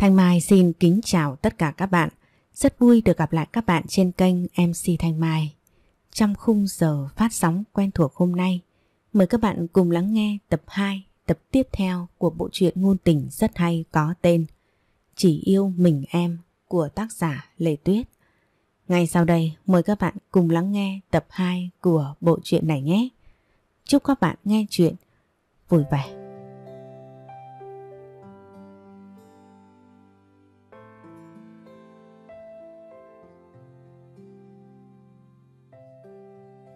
Thanh Mai xin kính chào tất cả các bạn. Rất vui được gặp lại các bạn trên kênh MC Thanh Mai. Trong khung giờ phát sóng quen thuộc hôm nay, mời các bạn cùng lắng nghe tập 2, tập tiếp theo của bộ truyện ngôn tình rất hay có tên Chỉ yêu mình em của tác giả Lê Tuyết. Ngay sau đây, mời các bạn cùng lắng nghe tập 2 của bộ truyện này nhé. Chúc các bạn nghe chuyện vui vẻ.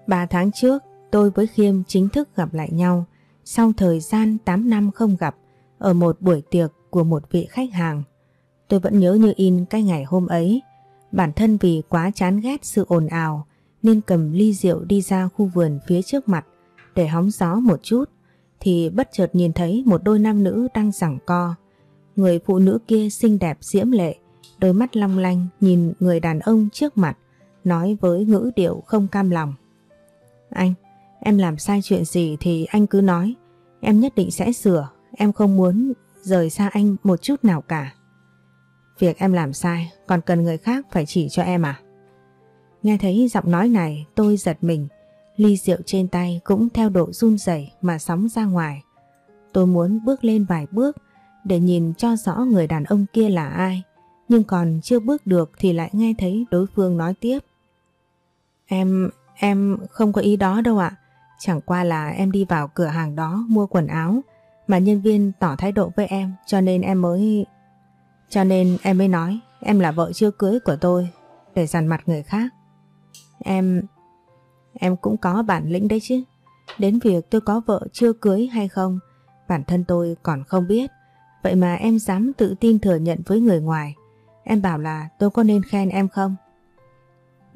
3 tháng trước, tôi với Khiêm chính thức gặp lại nhau sau thời gian 8 năm không gặp ở một buổi tiệc của một vị khách hàng. Tôi vẫn nhớ như in cái ngày hôm ấy. Bản thân vì quá chán ghét sự ồn ào nên cầm ly rượu đi ra khu vườn phía trước mặt để hóng gió một chút thì bất chợt nhìn thấy một đôi nam nữ đang giằng co. Người phụ nữ kia xinh đẹp diễm lệ, đôi mắt long lanh nhìn người đàn ông trước mặt, nói với ngữ điệu không cam lòng. Anh, em làm sai chuyện gì thì anh cứ nói. Em nhất định sẽ sửa. Em không muốn rời xa anh một chút nào cả. Việc em làm sai còn cần người khác phải chỉ cho em à? Nghe thấy giọng nói này tôi giật mình. Ly rượu trên tay cũng theo độ run rẩy mà sóng ra ngoài. Tôi muốn bước lên vài bước để nhìn cho rõ người đàn ông kia là ai. Nhưng còn chưa bước được thì lại nghe thấy đối phương nói tiếp. Em, Em không có ý đó đâu ạ. Chẳng qua là em đi vào cửa hàng đó mua quần áo mà nhân viên tỏ thái độ với em cho nên em mới... Cho nên em mới nói em là vợ chưa cưới của tôi để dằn mặt người khác. Em... em cũng có bản lĩnh đấy chứ. Đến việc tôi có vợ chưa cưới hay không bản thân tôi còn không biết. Vậy mà em dám tự tin thừa nhận với người ngoài. Em bảo là tôi có nên khen em không?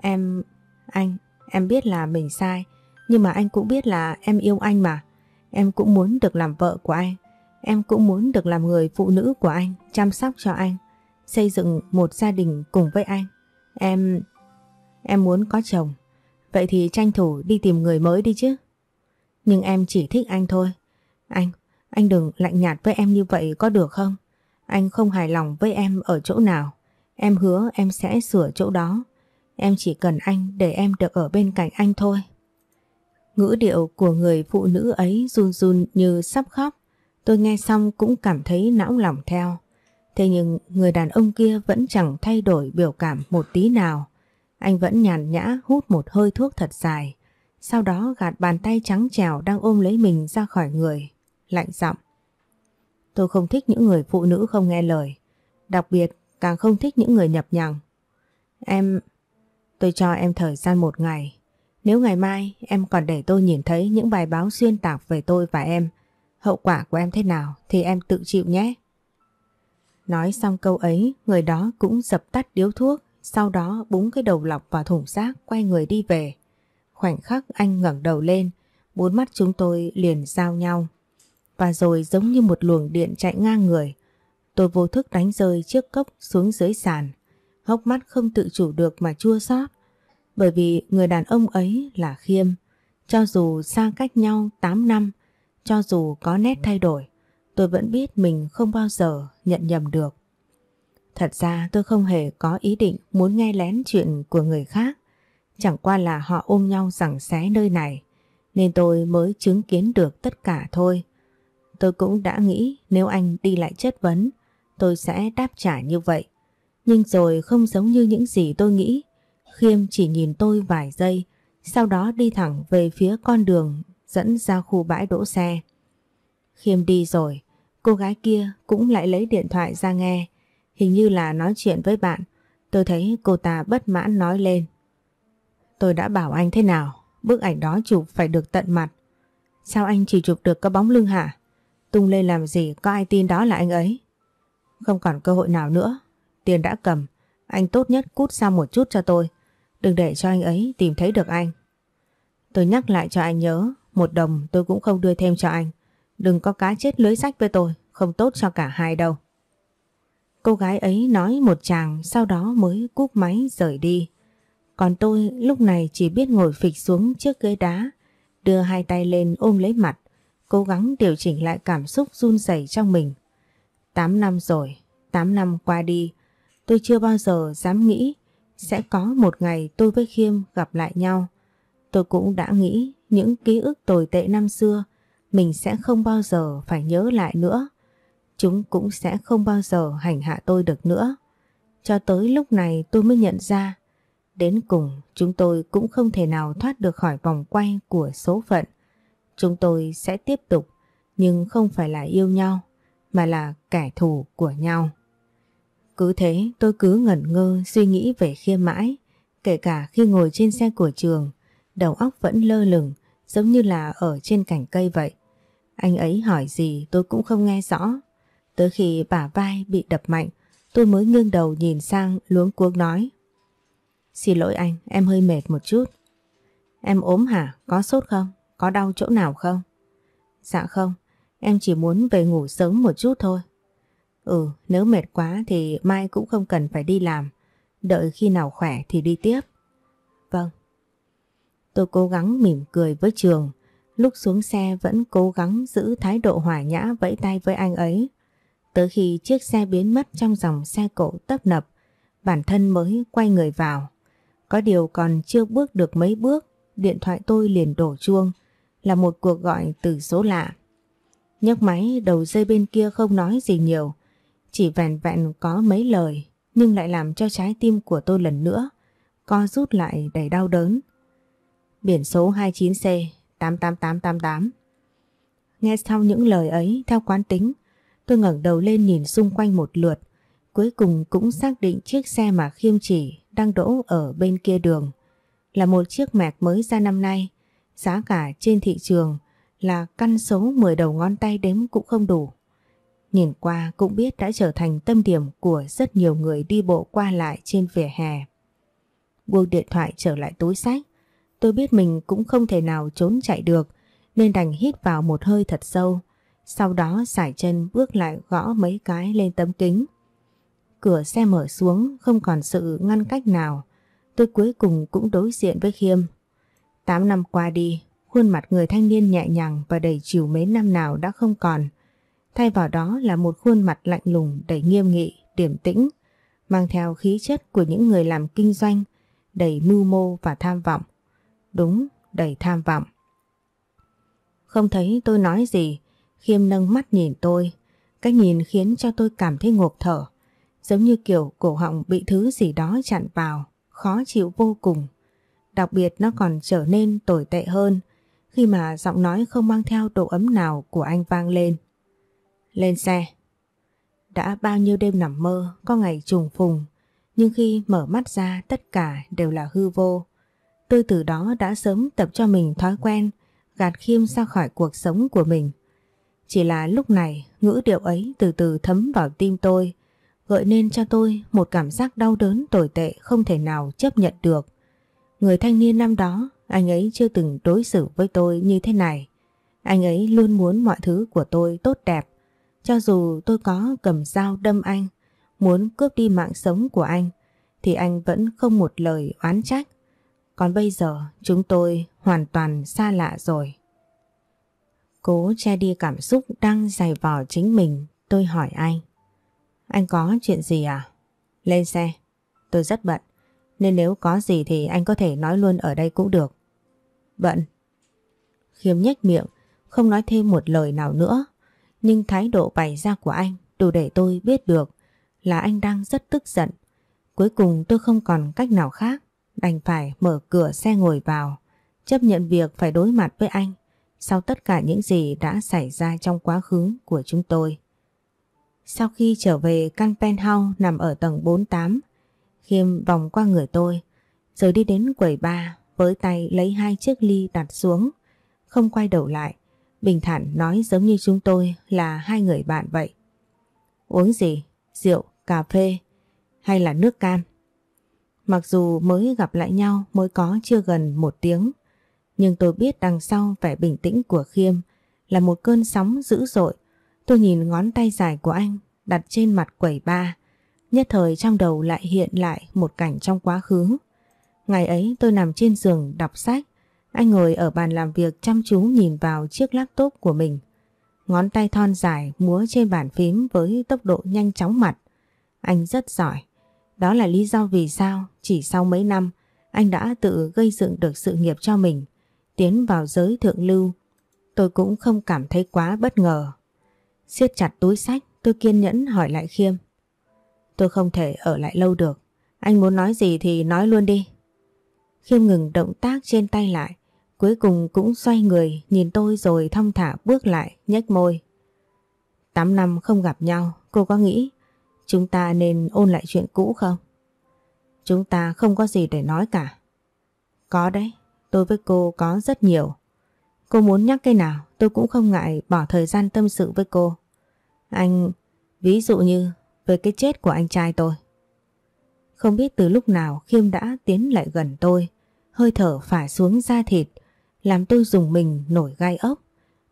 Em... anh... Em biết là mình sai, nhưng mà anh cũng biết là em yêu anh mà. Em cũng muốn được làm vợ của anh. Em cũng muốn được làm người phụ nữ của anh, chăm sóc cho anh, xây dựng một gia đình cùng với anh. Em... em muốn có chồng. Vậy thì tranh thủ đi tìm người mới đi chứ. Nhưng em chỉ thích anh thôi. Anh, anh đừng lạnh nhạt với em như vậy có được không? Anh không hài lòng với em ở chỗ nào. Em hứa em sẽ sửa chỗ đó. Em chỉ cần anh để em được ở bên cạnh anh thôi. Ngữ điệu của người phụ nữ ấy run run như sắp khóc. Tôi nghe xong cũng cảm thấy não lòng theo. Thế nhưng người đàn ông kia vẫn chẳng thay đổi biểu cảm một tí nào. Anh vẫn nhàn nhã hút một hơi thuốc thật dài. Sau đó gạt bàn tay trắng trèo đang ôm lấy mình ra khỏi người. Lạnh giọng. Tôi không thích những người phụ nữ không nghe lời. Đặc biệt càng không thích những người nhập nhằng. Em... Tôi cho em thời gian một ngày. Nếu ngày mai em còn để tôi nhìn thấy những bài báo xuyên tạc về tôi và em, hậu quả của em thế nào thì em tự chịu nhé. Nói xong câu ấy, người đó cũng dập tắt điếu thuốc, sau đó búng cái đầu lọc vào thùng rác quay người đi về. Khoảnh khắc anh ngẩng đầu lên, bốn mắt chúng tôi liền giao nhau. Và rồi giống như một luồng điện chạy ngang người, tôi vô thức đánh rơi chiếc cốc xuống dưới sàn hốc mắt không tự chủ được mà chua xót bởi vì người đàn ông ấy là Khiêm. Cho dù xa cách nhau 8 năm, cho dù có nét thay đổi, tôi vẫn biết mình không bao giờ nhận nhầm được. Thật ra tôi không hề có ý định muốn nghe lén chuyện của người khác, chẳng qua là họ ôm nhau rằng xé nơi này, nên tôi mới chứng kiến được tất cả thôi. Tôi cũng đã nghĩ nếu anh đi lại chất vấn, tôi sẽ đáp trả như vậy. Nhưng rồi không giống như những gì tôi nghĩ. Khiêm chỉ nhìn tôi vài giây, sau đó đi thẳng về phía con đường dẫn ra khu bãi đỗ xe. Khiêm đi rồi, cô gái kia cũng lại lấy điện thoại ra nghe. Hình như là nói chuyện với bạn, tôi thấy cô ta bất mãn nói lên. Tôi đã bảo anh thế nào, bức ảnh đó chụp phải được tận mặt. Sao anh chỉ chụp được có bóng lưng hả? Tung lên làm gì có ai tin đó là anh ấy? Không còn cơ hội nào nữa, Tiền đã cầm, anh tốt nhất cút ra một chút cho tôi. Đừng để cho anh ấy tìm thấy được anh. Tôi nhắc lại cho anh nhớ, một đồng tôi cũng không đưa thêm cho anh. Đừng có cá chết lưới sách với tôi, không tốt cho cả hai đâu. Cô gái ấy nói một chàng sau đó mới cúp máy rời đi. Còn tôi lúc này chỉ biết ngồi phịch xuống trước ghế đá, đưa hai tay lên ôm lấy mặt, cố gắng điều chỉnh lại cảm xúc run rẩy trong mình. 8 năm rồi, 8 năm qua đi, Tôi chưa bao giờ dám nghĩ sẽ có một ngày tôi với Khiêm gặp lại nhau. Tôi cũng đã nghĩ những ký ức tồi tệ năm xưa mình sẽ không bao giờ phải nhớ lại nữa. Chúng cũng sẽ không bao giờ hành hạ tôi được nữa. Cho tới lúc này tôi mới nhận ra đến cùng chúng tôi cũng không thể nào thoát được khỏi vòng quay của số phận. Chúng tôi sẽ tiếp tục nhưng không phải là yêu nhau mà là kẻ thù của nhau. Cứ thế tôi cứ ngẩn ngơ suy nghĩ về khiêm mãi, kể cả khi ngồi trên xe của trường, đầu óc vẫn lơ lửng, giống như là ở trên cành cây vậy. Anh ấy hỏi gì tôi cũng không nghe rõ. Tới khi bả vai bị đập mạnh, tôi mới nghiêng đầu nhìn sang luống cuống nói. Xin lỗi anh, em hơi mệt một chút. Em ốm hả? Có sốt không? Có đau chỗ nào không? Dạ không, em chỉ muốn về ngủ sớm một chút thôi. Ừ, nếu mệt quá thì mai cũng không cần phải đi làm. Đợi khi nào khỏe thì đi tiếp. Vâng. Tôi cố gắng mỉm cười với Trường. Lúc xuống xe vẫn cố gắng giữ thái độ hòa nhã vẫy tay với anh ấy. Tới khi chiếc xe biến mất trong dòng xe cộ tấp nập, bản thân mới quay người vào. Có điều còn chưa bước được mấy bước, điện thoại tôi liền đổ chuông, là một cuộc gọi từ số lạ. Nhấc máy đầu dây bên kia không nói gì nhiều, chỉ vẹn vẹn có mấy lời nhưng lại làm cho trái tim của tôi lần nữa co rút lại đầy đau đớn. Biển số 29C 88888 Nghe sau những lời ấy theo quán tính tôi ngẩng đầu lên nhìn xung quanh một lượt cuối cùng cũng xác định chiếc xe mà Khiêm chỉ đang đỗ ở bên kia đường là một chiếc mạc mới ra năm nay giá cả trên thị trường là căn số 10 đầu ngón tay đếm cũng không đủ. Nhìn qua cũng biết đã trở thành tâm điểm của rất nhiều người đi bộ qua lại trên vỉa hè. Buông điện thoại trở lại túi sách, tôi biết mình cũng không thể nào trốn chạy được nên đành hít vào một hơi thật sâu. Sau đó sải chân bước lại gõ mấy cái lên tấm kính. Cửa xe mở xuống không còn sự ngăn cách nào. Tôi cuối cùng cũng đối diện với Khiêm. Tám năm qua đi, khuôn mặt người thanh niên nhẹ nhàng và đầy chiều mấy năm nào đã không còn. Thay vào đó là một khuôn mặt lạnh lùng đầy nghiêm nghị, điềm tĩnh, mang theo khí chất của những người làm kinh doanh, đầy mưu mô và tham vọng. Đúng, đầy tham vọng. Không thấy tôi nói gì, Khiêm nâng mắt nhìn tôi. Cái nhìn khiến cho tôi cảm thấy ngộp thở, giống như kiểu cổ họng bị thứ gì đó chặn vào, khó chịu vô cùng. Đặc biệt nó còn trở nên tồi tệ hơn khi mà giọng nói không mang theo độ ấm nào của anh vang lên. Lên xe. Đã bao nhiêu đêm nằm mơ, có ngày trùng phùng, nhưng khi mở mắt ra tất cả đều là hư vô. Tôi từ đó đã sớm tập cho mình thói quen, gạt khiêm ra khỏi cuộc sống của mình. Chỉ là lúc này ngữ điệu ấy từ từ thấm vào tim tôi, gợi nên cho tôi một cảm giác đau đớn tồi tệ không thể nào chấp nhận được. Người thanh niên năm đó, anh ấy chưa từng đối xử với tôi như thế này. Anh ấy luôn muốn mọi thứ của tôi tốt đẹp, cho dù tôi có cầm dao đâm anh, muốn cướp đi mạng sống của anh, thì anh vẫn không một lời oán trách. Còn bây giờ chúng tôi hoàn toàn xa lạ rồi. Cố che đi cảm xúc đang dày vò chính mình, tôi hỏi anh. Anh có chuyện gì à? Lên xe, tôi rất bận, nên nếu có gì thì anh có thể nói luôn ở đây cũng được. Bận. Khiêm nhếch miệng, không nói thêm một lời nào nữa. Nhưng thái độ bày ra của anh đủ để tôi biết được là anh đang rất tức giận. Cuối cùng tôi không còn cách nào khác, đành phải mở cửa xe ngồi vào, chấp nhận việc phải đối mặt với anh sau tất cả những gì đã xảy ra trong quá khứ của chúng tôi. Sau khi trở về căn penthouse nằm ở tầng 48, Khiêm vòng qua người tôi, rồi đi đến quầy bar với tay lấy hai chiếc ly đặt xuống, không quay đầu lại, Bình thản nói giống như chúng tôi là hai người bạn vậy. Uống gì? Rượu, cà phê hay là nước cam? Mặc dù mới gặp lại nhau mới có chưa gần một tiếng, nhưng tôi biết đằng sau vẻ bình tĩnh của Khiêm là một cơn sóng dữ dội. Tôi nhìn ngón tay dài của anh đặt trên mặt quẩy ba, nhất thời trong đầu lại hiện lại một cảnh trong quá khứ. Ngày ấy tôi nằm trên giường đọc sách, anh ngồi ở bàn làm việc chăm chú nhìn vào chiếc laptop của mình. Ngón tay thon dài múa trên bàn phím với tốc độ nhanh chóng mặt. Anh rất giỏi. Đó là lý do vì sao chỉ sau mấy năm anh đã tự gây dựng được sự nghiệp cho mình, tiến vào giới thượng lưu. Tôi cũng không cảm thấy quá bất ngờ. siết chặt túi sách, tôi kiên nhẫn hỏi lại Khiêm. Tôi không thể ở lại lâu được. Anh muốn nói gì thì nói luôn đi. Khiêm ngừng động tác trên tay lại, cuối cùng cũng xoay người nhìn tôi rồi thong thả bước lại, nhếch môi. Tám năm không gặp nhau, cô có nghĩ chúng ta nên ôn lại chuyện cũ không? Chúng ta không có gì để nói cả. Có đấy, tôi với cô có rất nhiều. Cô muốn nhắc cái nào tôi cũng không ngại bỏ thời gian tâm sự với cô. Anh, ví dụ như về cái chết của anh trai tôi. Không biết từ lúc nào Khiêm đã tiến lại gần tôi, hơi thở phả xuống da thịt, làm tôi dùng mình nổi gai ốc.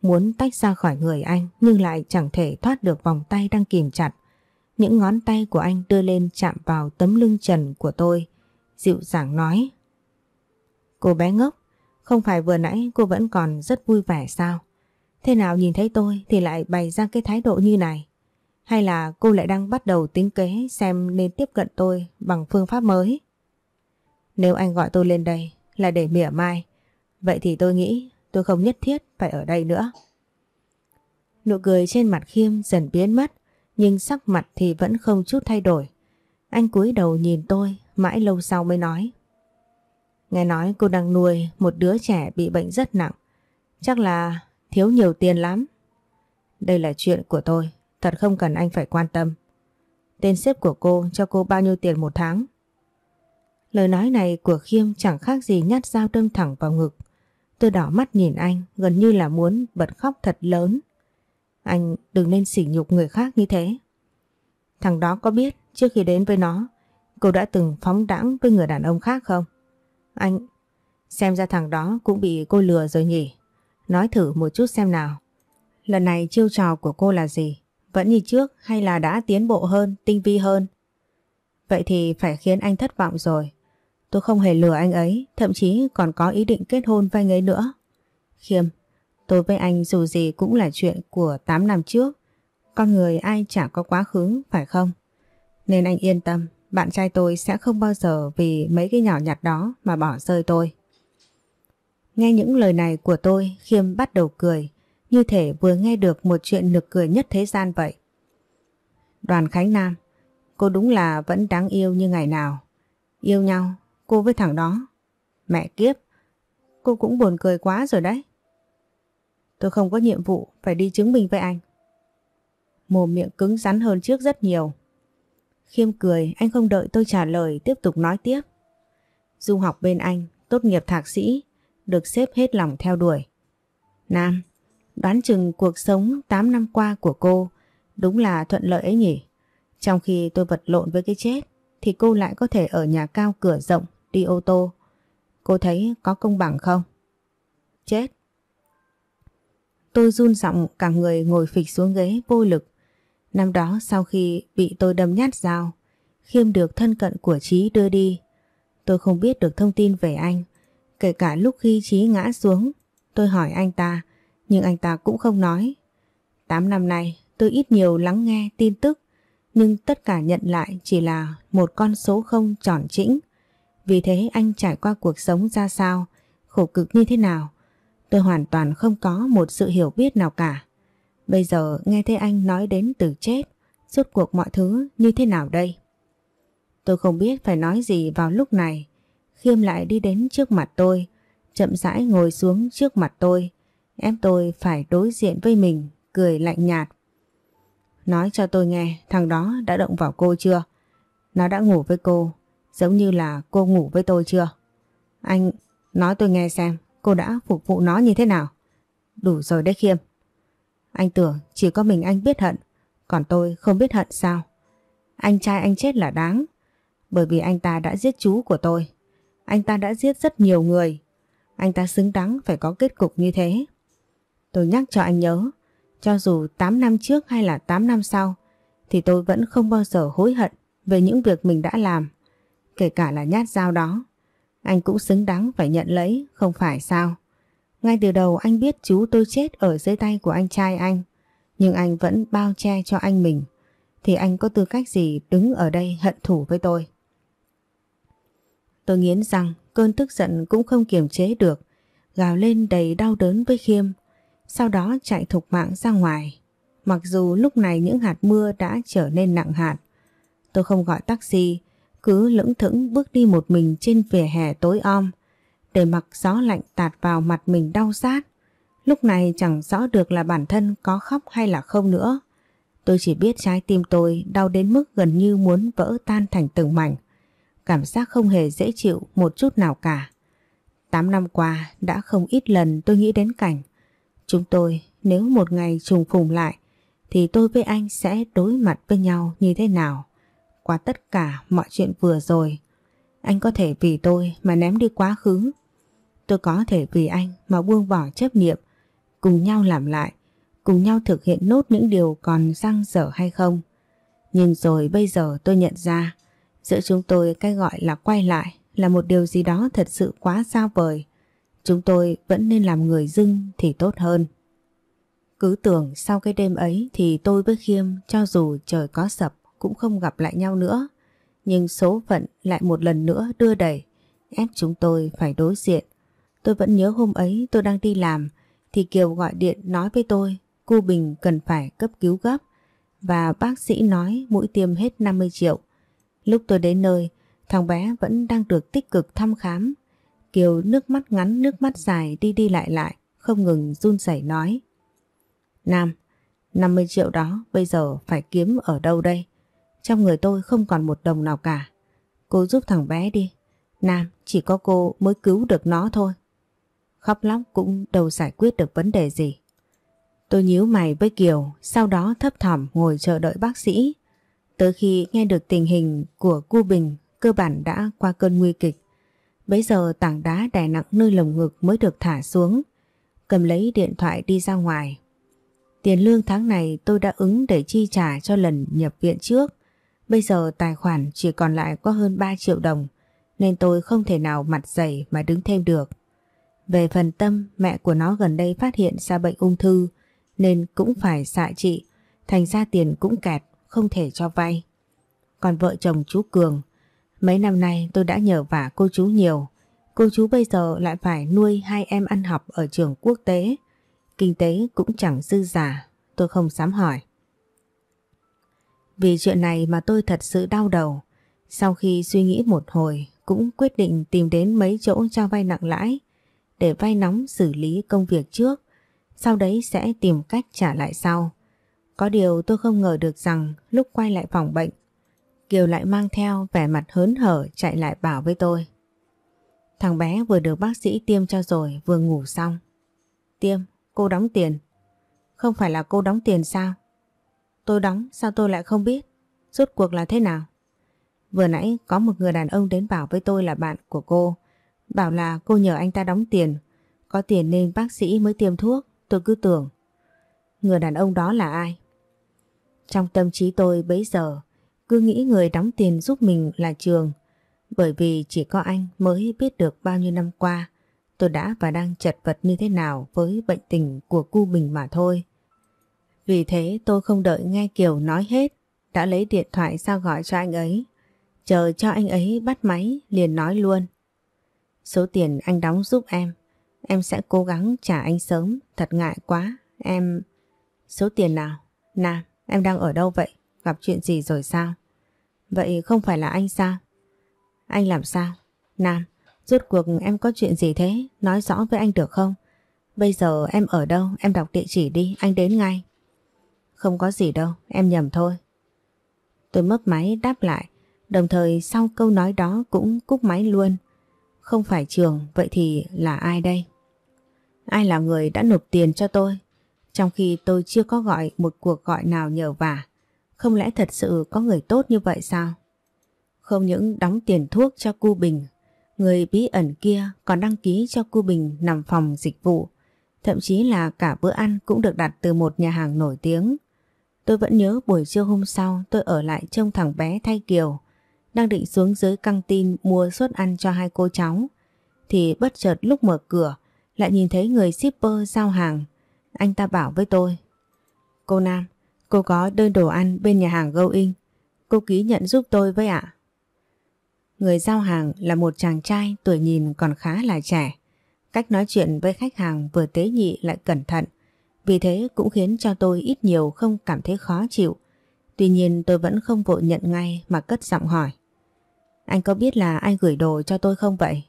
Muốn tách ra khỏi người anh nhưng lại chẳng thể thoát được vòng tay đang kìm chặt. Những ngón tay của anh đưa lên chạm vào tấm lưng trần của tôi, dịu dàng nói. Cô bé ngốc, không phải vừa nãy cô vẫn còn rất vui vẻ sao? Thế nào nhìn thấy tôi thì lại bày ra cái thái độ như này? Hay là cô lại đang bắt đầu tính kế xem nên tiếp cận tôi bằng phương pháp mới? Nếu anh gọi tôi lên đây là để mỉa mai, vậy thì tôi nghĩ tôi không nhất thiết phải ở đây nữa. Nụ cười trên mặt Khiêm dần biến mất, nhưng sắc mặt thì vẫn không chút thay đổi. Anh cúi đầu nhìn tôi, mãi lâu sau mới nói. Nghe nói cô đang nuôi một đứa trẻ bị bệnh rất nặng, chắc là thiếu nhiều tiền lắm. Đây là chuyện của tôi. Thật không cần anh phải quan tâm. Tên sếp của cô cho cô bao nhiêu tiền một tháng? Lời nói này của Khiêm chẳng khác gì nhát dao đâm thẳng vào ngực. Tôi đỏ mắt nhìn anh gần như là muốn bật khóc thật lớn. Anh đừng nên sỉ nhục người khác như thế. Thằng đó có biết trước khi đến với nó cô đã từng phóng đãng với người đàn ông khác không? Anh xem ra thằng đó cũng bị cô lừa rồi nhỉ? Nói thử một chút xem nào. Lần này chiêu trò của cô là gì? Vẫn như trước hay là đã tiến bộ hơn, tinh vi hơn? Vậy thì phải khiến anh thất vọng rồi. Tôi không hề lừa anh ấy, thậm chí còn có ý định kết hôn với anh ấy nữa. Khiêm, tôi với anh dù gì cũng là chuyện của 8 năm trước. Con người ai chả có quá khứ, phải không? Nên anh yên tâm, bạn trai tôi sẽ không bao giờ vì mấy cái nhỏ nhặt đó mà bỏ rơi tôi. Nghe những lời này của tôi, Khiêm bắt đầu cười như thể vừa nghe được một chuyện nực cười nhất thế gian vậy. Đoàn Khánh Nam, cô đúng là vẫn đáng yêu như ngày nào. Yêu nhau, cô với thằng đó. Mẹ kiếp, cô cũng buồn cười quá rồi đấy. Tôi không có nhiệm vụ phải đi chứng minh với anh. Mồm miệng cứng rắn hơn trước rất nhiều. Khiêm cười, anh không đợi tôi trả lời, tiếp tục nói tiếp. Du học bên anh, tốt nghiệp thạc sĩ, được xếp hết lòng theo đuổi. Nam, Đoán chừng cuộc sống 8 năm qua của cô đúng là thuận lợi ấy nhỉ. Trong khi tôi vật lộn với cái chết thì cô lại có thể ở nhà cao cửa rộng đi ô tô. Cô thấy có công bằng không? Chết. Tôi run giọng cả người ngồi phịch xuống ghế vô lực. Năm đó sau khi bị tôi đâm nhát dao, Khiêm được thân cận của Trí đưa đi. Tôi không biết được thông tin về anh. Kể cả lúc khi Trí ngã xuống, tôi hỏi anh ta nhưng anh ta cũng không nói. 8 năm nay tôi ít nhiều lắng nghe tin tức nhưng tất cả nhận lại chỉ là một con số không tròn chỉnh. Vì thế anh trải qua cuộc sống ra sao, khổ cực như thế nào, tôi hoàn toàn không có một sự hiểu biết nào cả. Bây giờ nghe thấy anh nói đến từ chết, suốt cuộc mọi thứ như thế nào đây? Tôi không biết phải nói gì vào lúc này. Khiêm lại đi đến trước mặt tôi, chậm rãi ngồi xuống trước mặt tôi, Em tôi phải đối diện với mình, cười lạnh nhạt. Nói cho tôi nghe thằng đó đã động vào cô chưa? Nó đã ngủ với cô, giống như là cô ngủ với tôi chưa? Anh nói tôi nghe xem cô đã phục vụ nó như thế nào? Đủ rồi đấy Khiêm. Anh tưởng chỉ có mình anh biết hận, còn tôi không biết hận sao? Anh trai anh chết là đáng, bởi vì anh ta đã giết chú của tôi. Anh ta đã giết rất nhiều người. Anh ta xứng đáng phải có kết cục như thế. Tôi nhắc cho anh nhớ, cho dù 8 năm trước hay là 8 năm sau, thì tôi vẫn không bao giờ hối hận về những việc mình đã làm, kể cả là nhát dao đó. Anh cũng xứng đáng phải nhận lấy, không phải sao? Ngay từ đầu anh biết chú tôi chết ở dưới tay của anh trai anh, nhưng anh vẫn bao che cho anh mình, thì anh có tư cách gì đứng ở đây hận thù với tôi? Tôi nghiến rằng cơn tức giận cũng không kiềm chế được, gào lên đầy đau đớn với Khiêm sau đó chạy thục mạng ra ngoài. Mặc dù lúc này những hạt mưa đã trở nên nặng hạt, tôi không gọi taxi, cứ lững thững bước đi một mình trên vỉa hè tối om, để mặc gió lạnh tạt vào mặt mình đau sát. Lúc này chẳng rõ được là bản thân có khóc hay là không nữa. Tôi chỉ biết trái tim tôi đau đến mức gần như muốn vỡ tan thành từng mảnh. Cảm giác không hề dễ chịu một chút nào cả. tám năm qua đã không ít lần tôi nghĩ đến cảnh Chúng tôi nếu một ngày trùng phùng lại thì tôi với anh sẽ đối mặt với nhau như thế nào? Qua tất cả mọi chuyện vừa rồi, anh có thể vì tôi mà ném đi quá khứ. Tôi có thể vì anh mà buông bỏ chấp niệm, cùng nhau làm lại, cùng nhau thực hiện nốt những điều còn răng dở hay không. Nhìn rồi bây giờ tôi nhận ra, giữa chúng tôi cái gọi là quay lại là một điều gì đó thật sự quá xa vời. Chúng tôi vẫn nên làm người dưng thì tốt hơn. Cứ tưởng sau cái đêm ấy thì tôi với Khiêm cho dù trời có sập cũng không gặp lại nhau nữa. Nhưng số phận lại một lần nữa đưa đẩy, ép chúng tôi phải đối diện. Tôi vẫn nhớ hôm ấy tôi đang đi làm thì Kiều gọi điện nói với tôi cô Bình cần phải cấp cứu gấp và bác sĩ nói mũi tiêm hết 50 triệu. Lúc tôi đến nơi, thằng bé vẫn đang được tích cực thăm khám Kiều nước mắt ngắn nước mắt dài đi đi lại lại, không ngừng run rẩy nói. Nam, 50 triệu đó bây giờ phải kiếm ở đâu đây? Trong người tôi không còn một đồng nào cả. Cô giúp thằng bé đi. Nam, chỉ có cô mới cứu được nó thôi. Khóc lóc cũng đâu giải quyết được vấn đề gì. Tôi nhíu mày với Kiều, sau đó thấp thỏm ngồi chờ đợi bác sĩ. Tới khi nghe được tình hình của cu Bình, cơ bản đã qua cơn nguy kịch bây giờ tảng đá đè nặng nơi lồng ngực mới được thả xuống. Cầm lấy điện thoại đi ra ngoài. Tiền lương tháng này tôi đã ứng để chi trả cho lần nhập viện trước. Bây giờ tài khoản chỉ còn lại có hơn 3 triệu đồng nên tôi không thể nào mặt dày mà đứng thêm được. Về phần tâm, mẹ của nó gần đây phát hiện ra bệnh ung thư nên cũng phải xạ trị, thành ra tiền cũng kẹt, không thể cho vay. Còn vợ chồng chú Cường, Mấy năm nay tôi đã nhờ vả cô chú nhiều, cô chú bây giờ lại phải nuôi hai em ăn học ở trường quốc tế. Kinh tế cũng chẳng dư giả, tôi không dám hỏi. Vì chuyện này mà tôi thật sự đau đầu. Sau khi suy nghĩ một hồi, cũng quyết định tìm đến mấy chỗ cho vay nặng lãi để vay nóng xử lý công việc trước, sau đấy sẽ tìm cách trả lại sau. Có điều tôi không ngờ được rằng lúc quay lại phòng bệnh, Kiều lại mang theo vẻ mặt hớn hở chạy lại bảo với tôi. Thằng bé vừa được bác sĩ tiêm cho rồi vừa ngủ xong. Tiêm, cô đóng tiền. Không phải là cô đóng tiền sao? Tôi đóng sao tôi lại không biết? Rốt cuộc là thế nào? Vừa nãy có một người đàn ông đến bảo với tôi là bạn của cô. Bảo là cô nhờ anh ta đóng tiền. Có tiền nên bác sĩ mới tiêm thuốc. Tôi cứ tưởng. Người đàn ông đó là ai? Trong tâm trí tôi bấy giờ cứ nghĩ người đóng tiền giúp mình là Trường, bởi vì chỉ có anh mới biết được bao nhiêu năm qua tôi đã và đang chật vật như thế nào với bệnh tình của cu bình mà thôi. Vì thế tôi không đợi nghe Kiều nói hết, đã lấy điện thoại sao gọi cho anh ấy. Chờ cho anh ấy bắt máy liền nói luôn. Số tiền anh đóng giúp em, em sẽ cố gắng trả anh sớm, thật ngại quá, em... Số tiền nào? Nam, em đang ở đâu vậy? Gặp chuyện gì rồi sao? Vậy không phải là anh sao? Anh làm sao? Nam, rốt cuộc em có chuyện gì thế? Nói rõ với anh được không? Bây giờ em ở đâu? Em đọc địa chỉ đi, anh đến ngay. Không có gì đâu, em nhầm thôi. Tôi mất máy đáp lại, đồng thời sau câu nói đó cũng cúp máy luôn. Không phải trường, vậy thì là ai đây? Ai là người đã nộp tiền cho tôi? Trong khi tôi chưa có gọi một cuộc gọi nào nhờ vả. Không lẽ thật sự có người tốt như vậy sao? Không những đóng tiền thuốc cho cu Bình, người bí ẩn kia còn đăng ký cho cu Bình nằm phòng dịch vụ. Thậm chí là cả bữa ăn cũng được đặt từ một nhà hàng nổi tiếng. Tôi vẫn nhớ buổi trưa hôm sau tôi ở lại trông thằng bé thay kiều. Đang định xuống dưới căng tin mua suất ăn cho hai cô cháu. Thì bất chợt lúc mở cửa lại nhìn thấy người shipper giao hàng. Anh ta bảo với tôi. Cô Nam, Cô có đơn đồ ăn bên nhà hàng Go Cô ký nhận giúp tôi với ạ. Người giao hàng là một chàng trai tuổi nhìn còn khá là trẻ. Cách nói chuyện với khách hàng vừa tế nhị lại cẩn thận. Vì thế cũng khiến cho tôi ít nhiều không cảm thấy khó chịu. Tuy nhiên tôi vẫn không vội nhận ngay mà cất giọng hỏi. Anh có biết là ai gửi đồ cho tôi không vậy?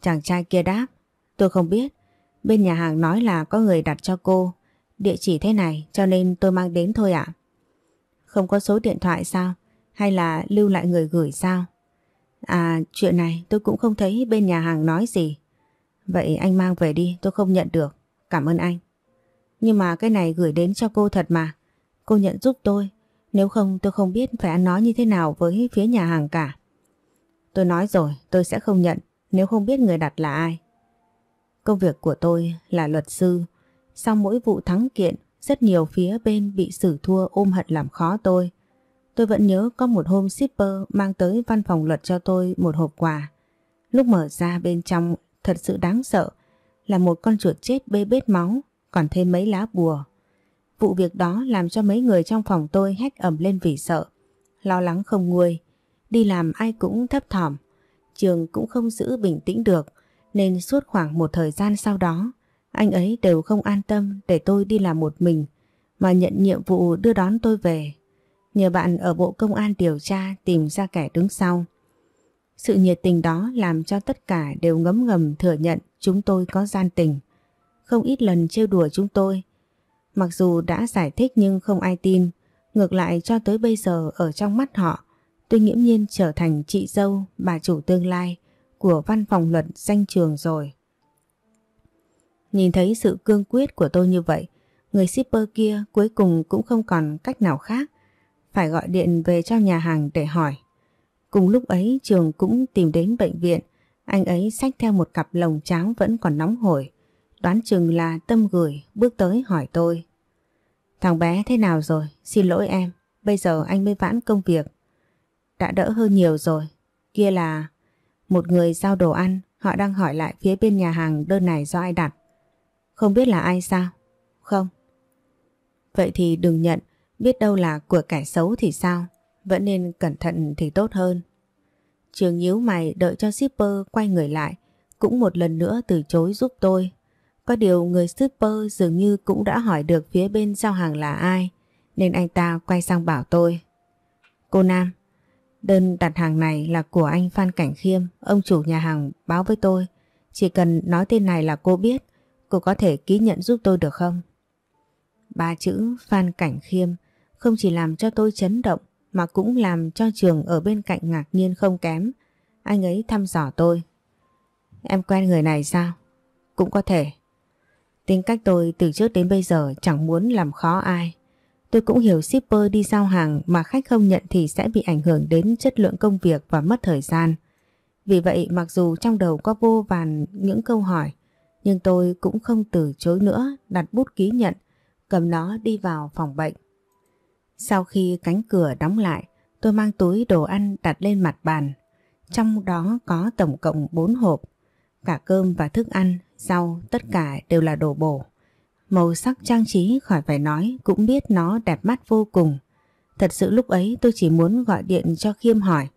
Chàng trai kia đáp. Tôi không biết. Bên nhà hàng nói là có người đặt cho cô địa chỉ thế này cho nên tôi mang đến thôi ạ. Không có số điện thoại sao? Hay là lưu lại người gửi sao? À chuyện này tôi cũng không thấy bên nhà hàng nói gì. Vậy anh mang về đi tôi không nhận được. Cảm ơn anh. Nhưng mà cái này gửi đến cho cô thật mà. Cô nhận giúp tôi. Nếu không tôi không biết phải ăn nói như thế nào với phía nhà hàng cả. Tôi nói rồi tôi sẽ không nhận nếu không biết người đặt là ai. Công việc của tôi là luật sư sau mỗi vụ thắng kiện, rất nhiều phía bên bị xử thua ôm hận làm khó tôi. Tôi vẫn nhớ có một hôm shipper mang tới văn phòng luật cho tôi một hộp quà. Lúc mở ra bên trong thật sự đáng sợ là một con chuột chết bê bết máu, còn thêm mấy lá bùa. Vụ việc đó làm cho mấy người trong phòng tôi hét ẩm lên vì sợ, lo lắng không nguôi. Đi làm ai cũng thấp thỏm, trường cũng không giữ bình tĩnh được nên suốt khoảng một thời gian sau đó anh ấy đều không an tâm để tôi đi làm một mình mà nhận nhiệm vụ đưa đón tôi về. Nhờ bạn ở Bộ Công an điều tra tìm ra kẻ đứng sau. Sự nhiệt tình đó làm cho tất cả đều ngấm ngầm thừa nhận chúng tôi có gian tình. Không ít lần trêu đùa chúng tôi. Mặc dù đã giải thích nhưng không ai tin. Ngược lại cho tới bây giờ ở trong mắt họ, tôi nghiễm nhiên trở thành chị dâu, bà chủ tương lai của văn phòng luật danh trường rồi. Nhìn thấy sự cương quyết của tôi như vậy, người shipper kia cuối cùng cũng không còn cách nào khác. Phải gọi điện về cho nhà hàng để hỏi. Cùng lúc ấy Trường cũng tìm đến bệnh viện. Anh ấy xách theo một cặp lồng cháo vẫn còn nóng hổi. Đoán chừng là tâm gửi bước tới hỏi tôi. Thằng bé thế nào rồi? Xin lỗi em. Bây giờ anh mới vãn công việc. Đã đỡ hơn nhiều rồi. Kia là... Một người giao đồ ăn, họ đang hỏi lại phía bên nhà hàng đơn này do ai đặt. Không biết là ai sao? Không. Vậy thì đừng nhận, biết đâu là của kẻ xấu thì sao? Vẫn nên cẩn thận thì tốt hơn. Trường nhíu mày đợi cho shipper quay người lại, cũng một lần nữa từ chối giúp tôi. Có điều người shipper dường như cũng đã hỏi được phía bên giao hàng là ai, nên anh ta quay sang bảo tôi. Cô Nam, đơn đặt hàng này là của anh Phan Cảnh Khiêm, ông chủ nhà hàng báo với tôi. Chỉ cần nói tên này là cô biết, Cô có thể ký nhận giúp tôi được không? Ba chữ Phan Cảnh Khiêm không chỉ làm cho tôi chấn động mà cũng làm cho trường ở bên cạnh ngạc nhiên không kém. Anh ấy thăm dò tôi. Em quen người này sao? Cũng có thể. Tính cách tôi từ trước đến bây giờ chẳng muốn làm khó ai. Tôi cũng hiểu shipper đi giao hàng mà khách không nhận thì sẽ bị ảnh hưởng đến chất lượng công việc và mất thời gian. Vì vậy mặc dù trong đầu có vô vàn những câu hỏi nhưng tôi cũng không từ chối nữa đặt bút ký nhận, cầm nó đi vào phòng bệnh. Sau khi cánh cửa đóng lại, tôi mang túi đồ ăn đặt lên mặt bàn. Trong đó có tổng cộng 4 hộp, cả cơm và thức ăn, rau, tất cả đều là đồ bổ. Màu sắc trang trí khỏi phải nói cũng biết nó đẹp mắt vô cùng. Thật sự lúc ấy tôi chỉ muốn gọi điện cho Khiêm hỏi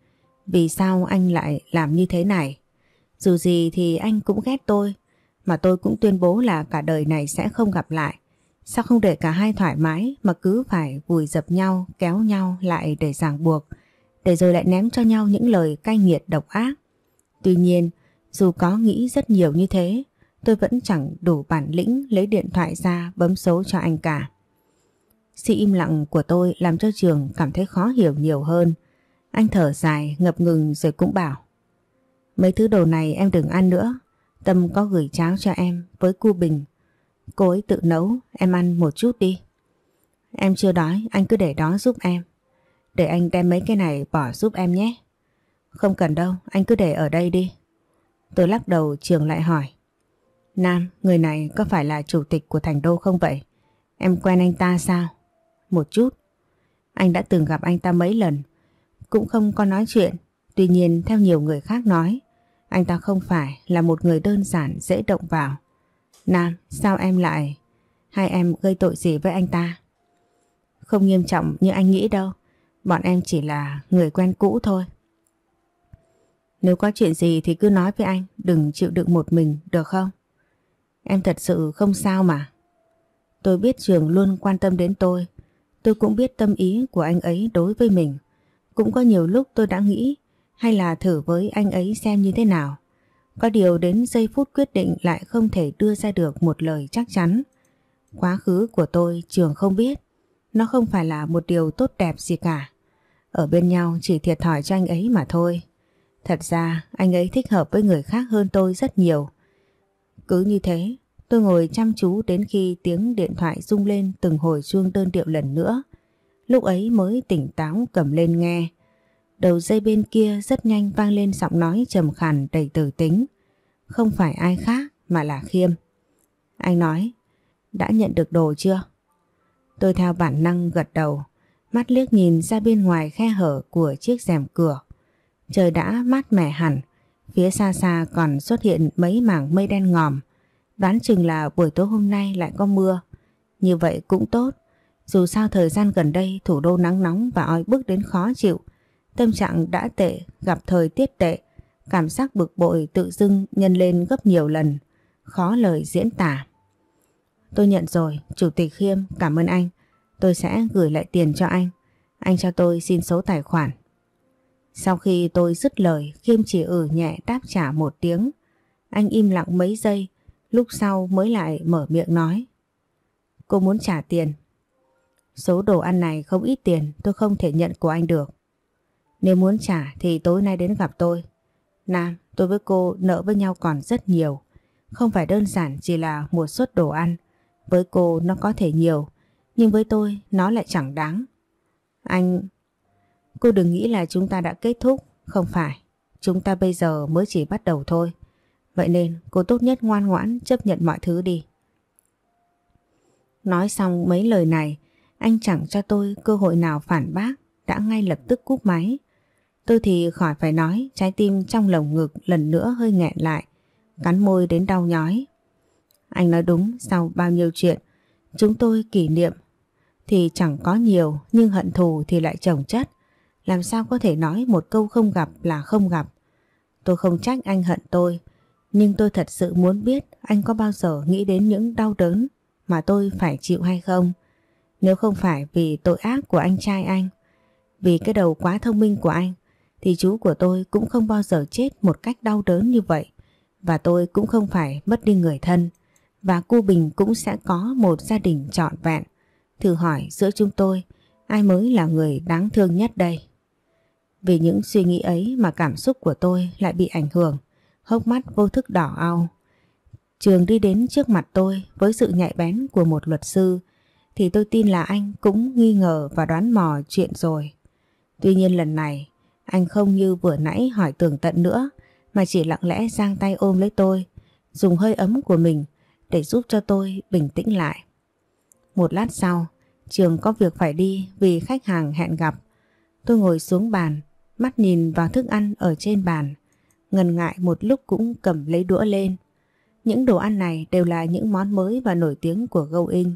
vì sao anh lại làm như thế này. Dù gì thì anh cũng ghét tôi, mà tôi cũng tuyên bố là cả đời này sẽ không gặp lại. Sao không để cả hai thoải mái mà cứ phải vùi dập nhau, kéo nhau lại để ràng buộc, để rồi lại ném cho nhau những lời cay nghiệt độc ác. Tuy nhiên, dù có nghĩ rất nhiều như thế, tôi vẫn chẳng đủ bản lĩnh lấy điện thoại ra bấm số cho anh cả. Sự im lặng của tôi làm cho Trường cảm thấy khó hiểu nhiều hơn. Anh thở dài, ngập ngừng rồi cũng bảo. Mấy thứ đồ này em đừng ăn nữa, Tâm có gửi cháo cho em với cu bình. Cô ấy tự nấu, em ăn một chút đi. Em chưa đói, anh cứ để đó giúp em. Để anh đem mấy cái này bỏ giúp em nhé. Không cần đâu, anh cứ để ở đây đi. Tôi lắc đầu trường lại hỏi. Nam, người này có phải là chủ tịch của thành đô không vậy? Em quen anh ta sao? Một chút. Anh đã từng gặp anh ta mấy lần, cũng không có nói chuyện. Tuy nhiên theo nhiều người khác nói, anh ta không phải là một người đơn giản dễ động vào. Nam, sao em lại... Hai em gây tội gì với anh ta? Không nghiêm trọng như anh nghĩ đâu. Bọn em chỉ là người quen cũ thôi. Nếu có chuyện gì thì cứ nói với anh, đừng chịu đựng một mình, được không? Em thật sự không sao mà. Tôi biết Trường luôn quan tâm đến tôi. Tôi cũng biết tâm ý của anh ấy đối với mình. Cũng có nhiều lúc tôi đã nghĩ hay là thử với anh ấy xem như thế nào. Có điều đến giây phút quyết định lại không thể đưa ra được một lời chắc chắn. Quá khứ của tôi trường không biết, nó không phải là một điều tốt đẹp gì cả. Ở bên nhau chỉ thiệt thòi cho anh ấy mà thôi. Thật ra anh ấy thích hợp với người khác hơn tôi rất nhiều. Cứ như thế, tôi ngồi chăm chú đến khi tiếng điện thoại rung lên từng hồi chuông đơn điệu lần nữa. Lúc ấy mới tỉnh táo cầm lên nghe. Đầu dây bên kia rất nhanh vang lên giọng nói trầm khàn đầy tử tính. Không phải ai khác mà là Khiêm. Anh nói, đã nhận được đồ chưa? Tôi theo bản năng gật đầu, mắt liếc nhìn ra bên ngoài khe hở của chiếc rèm cửa. Trời đã mát mẻ hẳn, phía xa xa còn xuất hiện mấy mảng mây đen ngòm. Đoán chừng là buổi tối hôm nay lại có mưa. Như vậy cũng tốt, dù sao thời gian gần đây thủ đô nắng nóng và oi bức đến khó chịu, Tâm trạng đã tệ, gặp thời tiết tệ, cảm giác bực bội tự dưng nhân lên gấp nhiều lần, khó lời diễn tả. Tôi nhận rồi, Chủ tịch Khiêm cảm ơn anh, tôi sẽ gửi lại tiền cho anh. Anh cho tôi xin số tài khoản. Sau khi tôi dứt lời, Khiêm chỉ ử nhẹ đáp trả một tiếng. Anh im lặng mấy giây, lúc sau mới lại mở miệng nói. Cô muốn trả tiền. Số đồ ăn này không ít tiền, tôi không thể nhận của anh được. Nếu muốn trả thì tối nay đến gặp tôi. Nam, tôi với cô nợ với nhau còn rất nhiều. Không phải đơn giản chỉ là một suất đồ ăn. Với cô nó có thể nhiều, nhưng với tôi nó lại chẳng đáng. Anh... Cô đừng nghĩ là chúng ta đã kết thúc. Không phải, chúng ta bây giờ mới chỉ bắt đầu thôi. Vậy nên cô tốt nhất ngoan ngoãn chấp nhận mọi thứ đi. Nói xong mấy lời này, anh chẳng cho tôi cơ hội nào phản bác, đã ngay lập tức cúp máy. Tôi thì khỏi phải nói, trái tim trong lồng ngực lần nữa hơi nghẹn lại, cắn môi đến đau nhói. Anh nói đúng, sau bao nhiêu chuyện, chúng tôi kỷ niệm thì chẳng có nhiều nhưng hận thù thì lại chồng chất. Làm sao có thể nói một câu không gặp là không gặp. Tôi không trách anh hận tôi, nhưng tôi thật sự muốn biết anh có bao giờ nghĩ đến những đau đớn mà tôi phải chịu hay không. Nếu không phải vì tội ác của anh trai anh, vì cái đầu quá thông minh của anh, thì chú của tôi cũng không bao giờ chết một cách đau đớn như vậy và tôi cũng không phải mất đi người thân và cô Bình cũng sẽ có một gia đình trọn vẹn. Thử hỏi giữa chúng tôi ai mới là người đáng thương nhất đây? Vì những suy nghĩ ấy mà cảm xúc của tôi lại bị ảnh hưởng, hốc mắt vô thức đỏ ao. Trường đi đến trước mặt tôi với sự nhạy bén của một luật sư thì tôi tin là anh cũng nghi ngờ và đoán mò chuyện rồi. Tuy nhiên lần này anh không như vừa nãy hỏi tường tận nữa mà chỉ lặng lẽ giang tay ôm lấy tôi, dùng hơi ấm của mình để giúp cho tôi bình tĩnh lại. Một lát sau, Trường có việc phải đi vì khách hàng hẹn gặp. Tôi ngồi xuống bàn, mắt nhìn vào thức ăn ở trên bàn. Ngần ngại một lúc cũng cầm lấy đũa lên. Những đồ ăn này đều là những món mới và nổi tiếng của Gâu in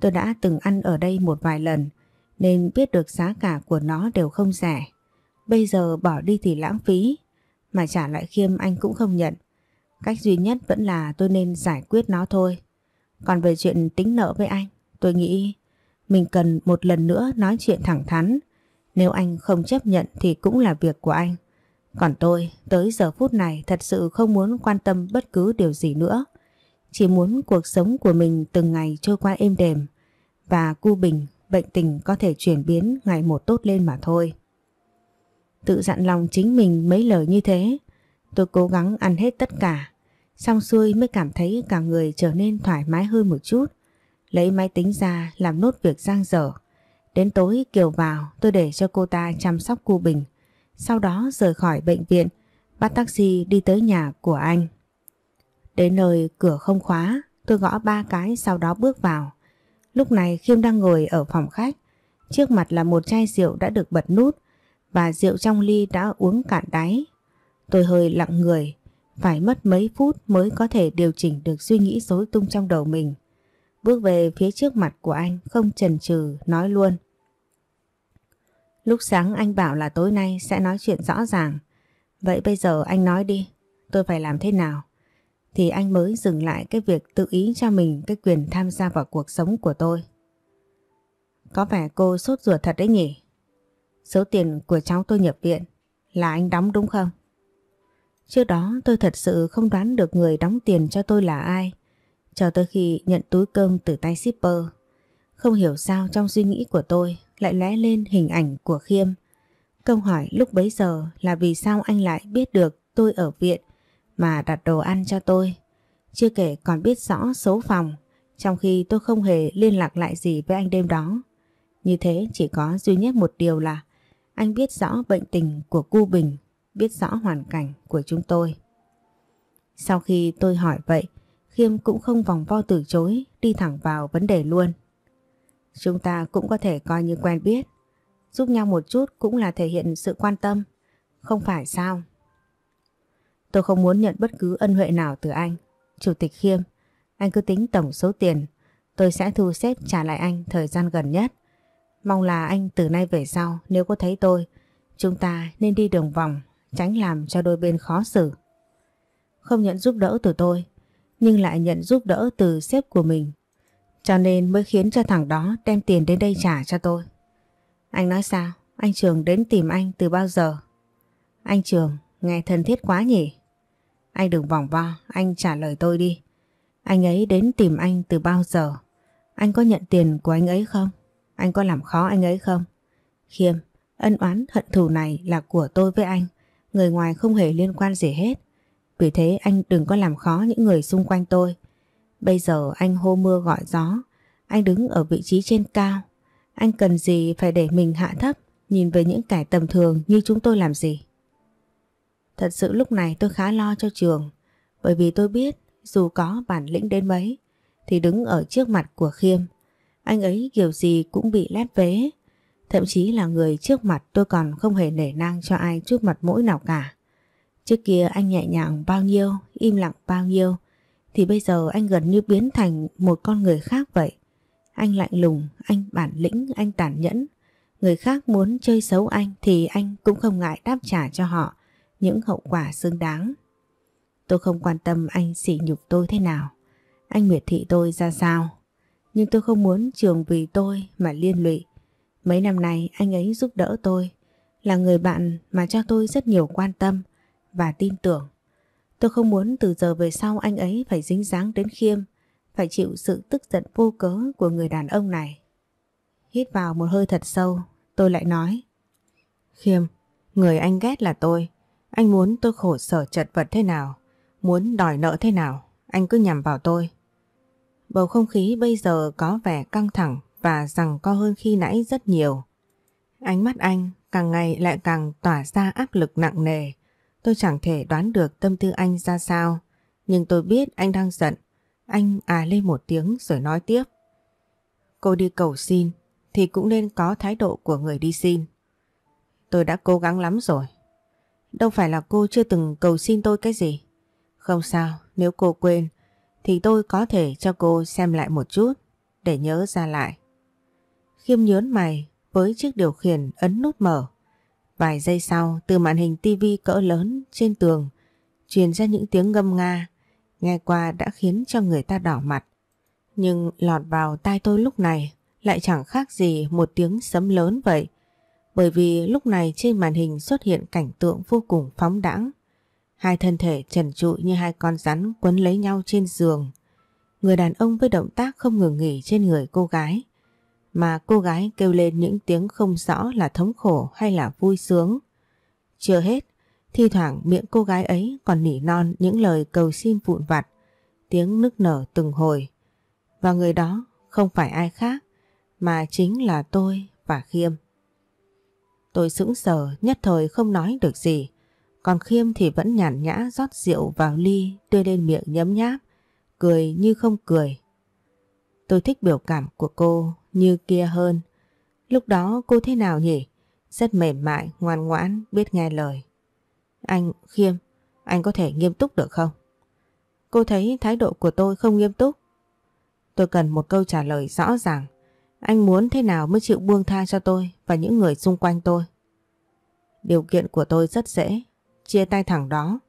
Tôi đã từng ăn ở đây một vài lần nên biết được giá cả của nó đều không rẻ. Bây giờ bỏ đi thì lãng phí, mà trả lại khiêm anh cũng không nhận. Cách duy nhất vẫn là tôi nên giải quyết nó thôi. Còn về chuyện tính nợ với anh, tôi nghĩ mình cần một lần nữa nói chuyện thẳng thắn. Nếu anh không chấp nhận thì cũng là việc của anh. Còn tôi, tới giờ phút này thật sự không muốn quan tâm bất cứ điều gì nữa. Chỉ muốn cuộc sống của mình từng ngày trôi qua êm đềm và cu bình, bệnh tình có thể chuyển biến ngày một tốt lên mà thôi. Tự dặn lòng chính mình mấy lời như thế, tôi cố gắng ăn hết tất cả. Xong xuôi mới cảm thấy cả người trở nên thoải mái hơn một chút. Lấy máy tính ra làm nốt việc giang dở. Đến tối Kiều vào tôi để cho cô ta chăm sóc cô Bình. Sau đó rời khỏi bệnh viện, bắt taxi đi tới nhà của anh. Đến nơi cửa không khóa, tôi gõ ba cái sau đó bước vào. Lúc này Khiêm đang ngồi ở phòng khách. Trước mặt là một chai rượu đã được bật nút và rượu trong ly đã uống cạn đáy. Tôi hơi lặng người, phải mất mấy phút mới có thể điều chỉnh được suy nghĩ rối tung trong đầu mình. Bước về phía trước mặt của anh không chần chừ nói luôn. Lúc sáng anh bảo là tối nay sẽ nói chuyện rõ ràng. Vậy bây giờ anh nói đi, tôi phải làm thế nào? Thì anh mới dừng lại cái việc tự ý cho mình cái quyền tham gia vào cuộc sống của tôi. Có vẻ cô sốt ruột thật đấy nhỉ? Số tiền của cháu tôi nhập viện là anh đóng đúng không? Trước đó tôi thật sự không đoán được người đóng tiền cho tôi là ai. Cho tới khi nhận túi cơm từ tay shipper. Không hiểu sao trong suy nghĩ của tôi lại lóe lên hình ảnh của Khiêm. Câu hỏi lúc bấy giờ là vì sao anh lại biết được tôi ở viện mà đặt đồ ăn cho tôi. Chưa kể còn biết rõ số phòng trong khi tôi không hề liên lạc lại gì với anh đêm đó. Như thế chỉ có duy nhất một điều là anh biết rõ bệnh tình của cu Bình, biết rõ hoàn cảnh của chúng tôi. Sau khi tôi hỏi vậy, Khiêm cũng không vòng vo từ chối, đi thẳng vào vấn đề luôn. Chúng ta cũng có thể coi như quen biết, giúp nhau một chút cũng là thể hiện sự quan tâm, không phải sao? Tôi không muốn nhận bất cứ ân huệ nào từ anh. Chủ tịch Khiêm, anh cứ tính tổng số tiền, tôi sẽ thu xếp trả lại anh thời gian gần nhất. Mong là anh từ nay về sau nếu có thấy tôi, chúng ta nên đi đường vòng, tránh làm cho đôi bên khó xử. Không nhận giúp đỡ từ tôi, nhưng lại nhận giúp đỡ từ sếp của mình. Cho nên mới khiến cho thằng đó đem tiền đến đây trả cho tôi. Anh nói sao? Anh Trường đến tìm anh từ bao giờ? Anh Trường, nghe thân thiết quá nhỉ? Anh đừng vòng vo, anh trả lời tôi đi. Anh ấy đến tìm anh từ bao giờ? Anh có nhận tiền của anh ấy không? Anh có làm khó anh ấy không? Khiêm, ân oán hận thù này là của tôi với anh. Người ngoài không hề liên quan gì hết. Vì thế anh đừng có làm khó những người xung quanh tôi. Bây giờ anh hô mưa gọi gió. Anh đứng ở vị trí trên cao. Anh cần gì phải để mình hạ thấp, nhìn về những kẻ tầm thường như chúng tôi làm gì? Thật sự lúc này tôi khá lo cho trường. Bởi vì tôi biết dù có bản lĩnh đến mấy thì đứng ở trước mặt của Khiêm anh ấy kiểu gì cũng bị lép vế. Thậm chí là người trước mặt tôi còn không hề nể nang cho ai chút mặt mũi nào cả. Trước kia anh nhẹ nhàng bao nhiêu, im lặng bao nhiêu, thì bây giờ anh gần như biến thành một con người khác vậy. Anh lạnh lùng, anh bản lĩnh, anh tàn nhẫn. Người khác muốn chơi xấu anh thì anh cũng không ngại đáp trả cho họ những hậu quả xứng đáng. Tôi không quan tâm anh sỉ nhục tôi thế nào, anh miệt thị tôi ra sao. Nhưng tôi không muốn trường vì tôi mà liên lụy. Mấy năm nay anh ấy giúp đỡ tôi, là người bạn mà cho tôi rất nhiều quan tâm và tin tưởng. Tôi không muốn từ giờ về sau anh ấy phải dính dáng đến khiêm, phải chịu sự tức giận vô cớ của người đàn ông này. Hít vào một hơi thật sâu, tôi lại nói. Khiêm, người anh ghét là tôi. Anh muốn tôi khổ sở chật vật thế nào, muốn đòi nợ thế nào, anh cứ nhằm vào tôi. Bầu không khí bây giờ có vẻ căng thẳng và rằng co hơn khi nãy rất nhiều. Ánh mắt anh càng ngày lại càng tỏa ra áp lực nặng nề. Tôi chẳng thể đoán được tâm tư anh ra sao, nhưng tôi biết anh đang giận. Anh à lên một tiếng rồi nói tiếp. Cô đi cầu xin thì cũng nên có thái độ của người đi xin. Tôi đã cố gắng lắm rồi. Đâu phải là cô chưa từng cầu xin tôi cái gì. Không sao, nếu cô quên, thì tôi có thể cho cô xem lại một chút để nhớ ra lại. Khiêm nhớn mày với chiếc điều khiển ấn nút mở. Vài giây sau từ màn hình tivi cỡ lớn trên tường truyền ra những tiếng ngâm nga nghe qua đã khiến cho người ta đỏ mặt. Nhưng lọt vào tai tôi lúc này lại chẳng khác gì một tiếng sấm lớn vậy. Bởi vì lúc này trên màn hình xuất hiện cảnh tượng vô cùng phóng đãng Hai thân thể trần trụi như hai con rắn quấn lấy nhau trên giường. Người đàn ông với động tác không ngừng nghỉ trên người cô gái. Mà cô gái kêu lên những tiếng không rõ là thống khổ hay là vui sướng. Chưa hết, thi thoảng miệng cô gái ấy còn nỉ non những lời cầu xin vụn vặt, tiếng nức nở từng hồi. Và người đó không phải ai khác, mà chính là tôi và Khiêm. Tôi sững sờ nhất thời không nói được gì. Còn Khiêm thì vẫn nhàn nhã rót rượu vào ly đưa lên miệng nhấm nháp, cười như không cười. Tôi thích biểu cảm của cô như kia hơn. Lúc đó cô thế nào nhỉ? Rất mềm mại, ngoan ngoãn, biết nghe lời. Anh Khiêm, anh có thể nghiêm túc được không? Cô thấy thái độ của tôi không nghiêm túc. Tôi cần một câu trả lời rõ ràng. Anh muốn thế nào mới chịu buông tha cho tôi và những người xung quanh tôi? Điều kiện của tôi rất dễ chia tay thằng đó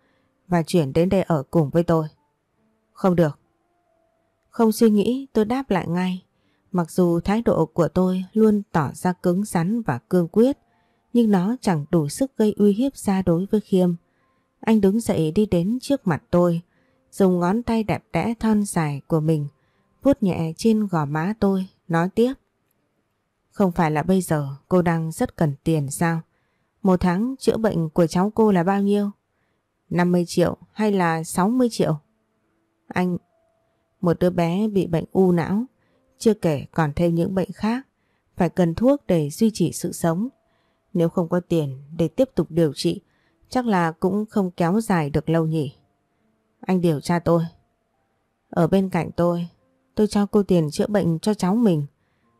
và chuyển đến đây ở cùng với tôi. Không được. Không suy nghĩ tôi đáp lại ngay. Mặc dù thái độ của tôi luôn tỏ ra cứng rắn và cương quyết, nhưng nó chẳng đủ sức gây uy hiếp ra đối với Khiêm. Anh đứng dậy đi đến trước mặt tôi, dùng ngón tay đẹp đẽ thon dài của mình, vuốt nhẹ trên gò má tôi, nói tiếp. Không phải là bây giờ cô đang rất cần tiền sao? Một tháng chữa bệnh của cháu cô là bao nhiêu? 50 triệu hay là 60 triệu? Anh, một đứa bé bị bệnh u não, chưa kể còn thêm những bệnh khác, phải cần thuốc để duy trì sự sống. Nếu không có tiền để tiếp tục điều trị, chắc là cũng không kéo dài được lâu nhỉ. Anh điều tra tôi. Ở bên cạnh tôi, tôi cho cô tiền chữa bệnh cho cháu mình.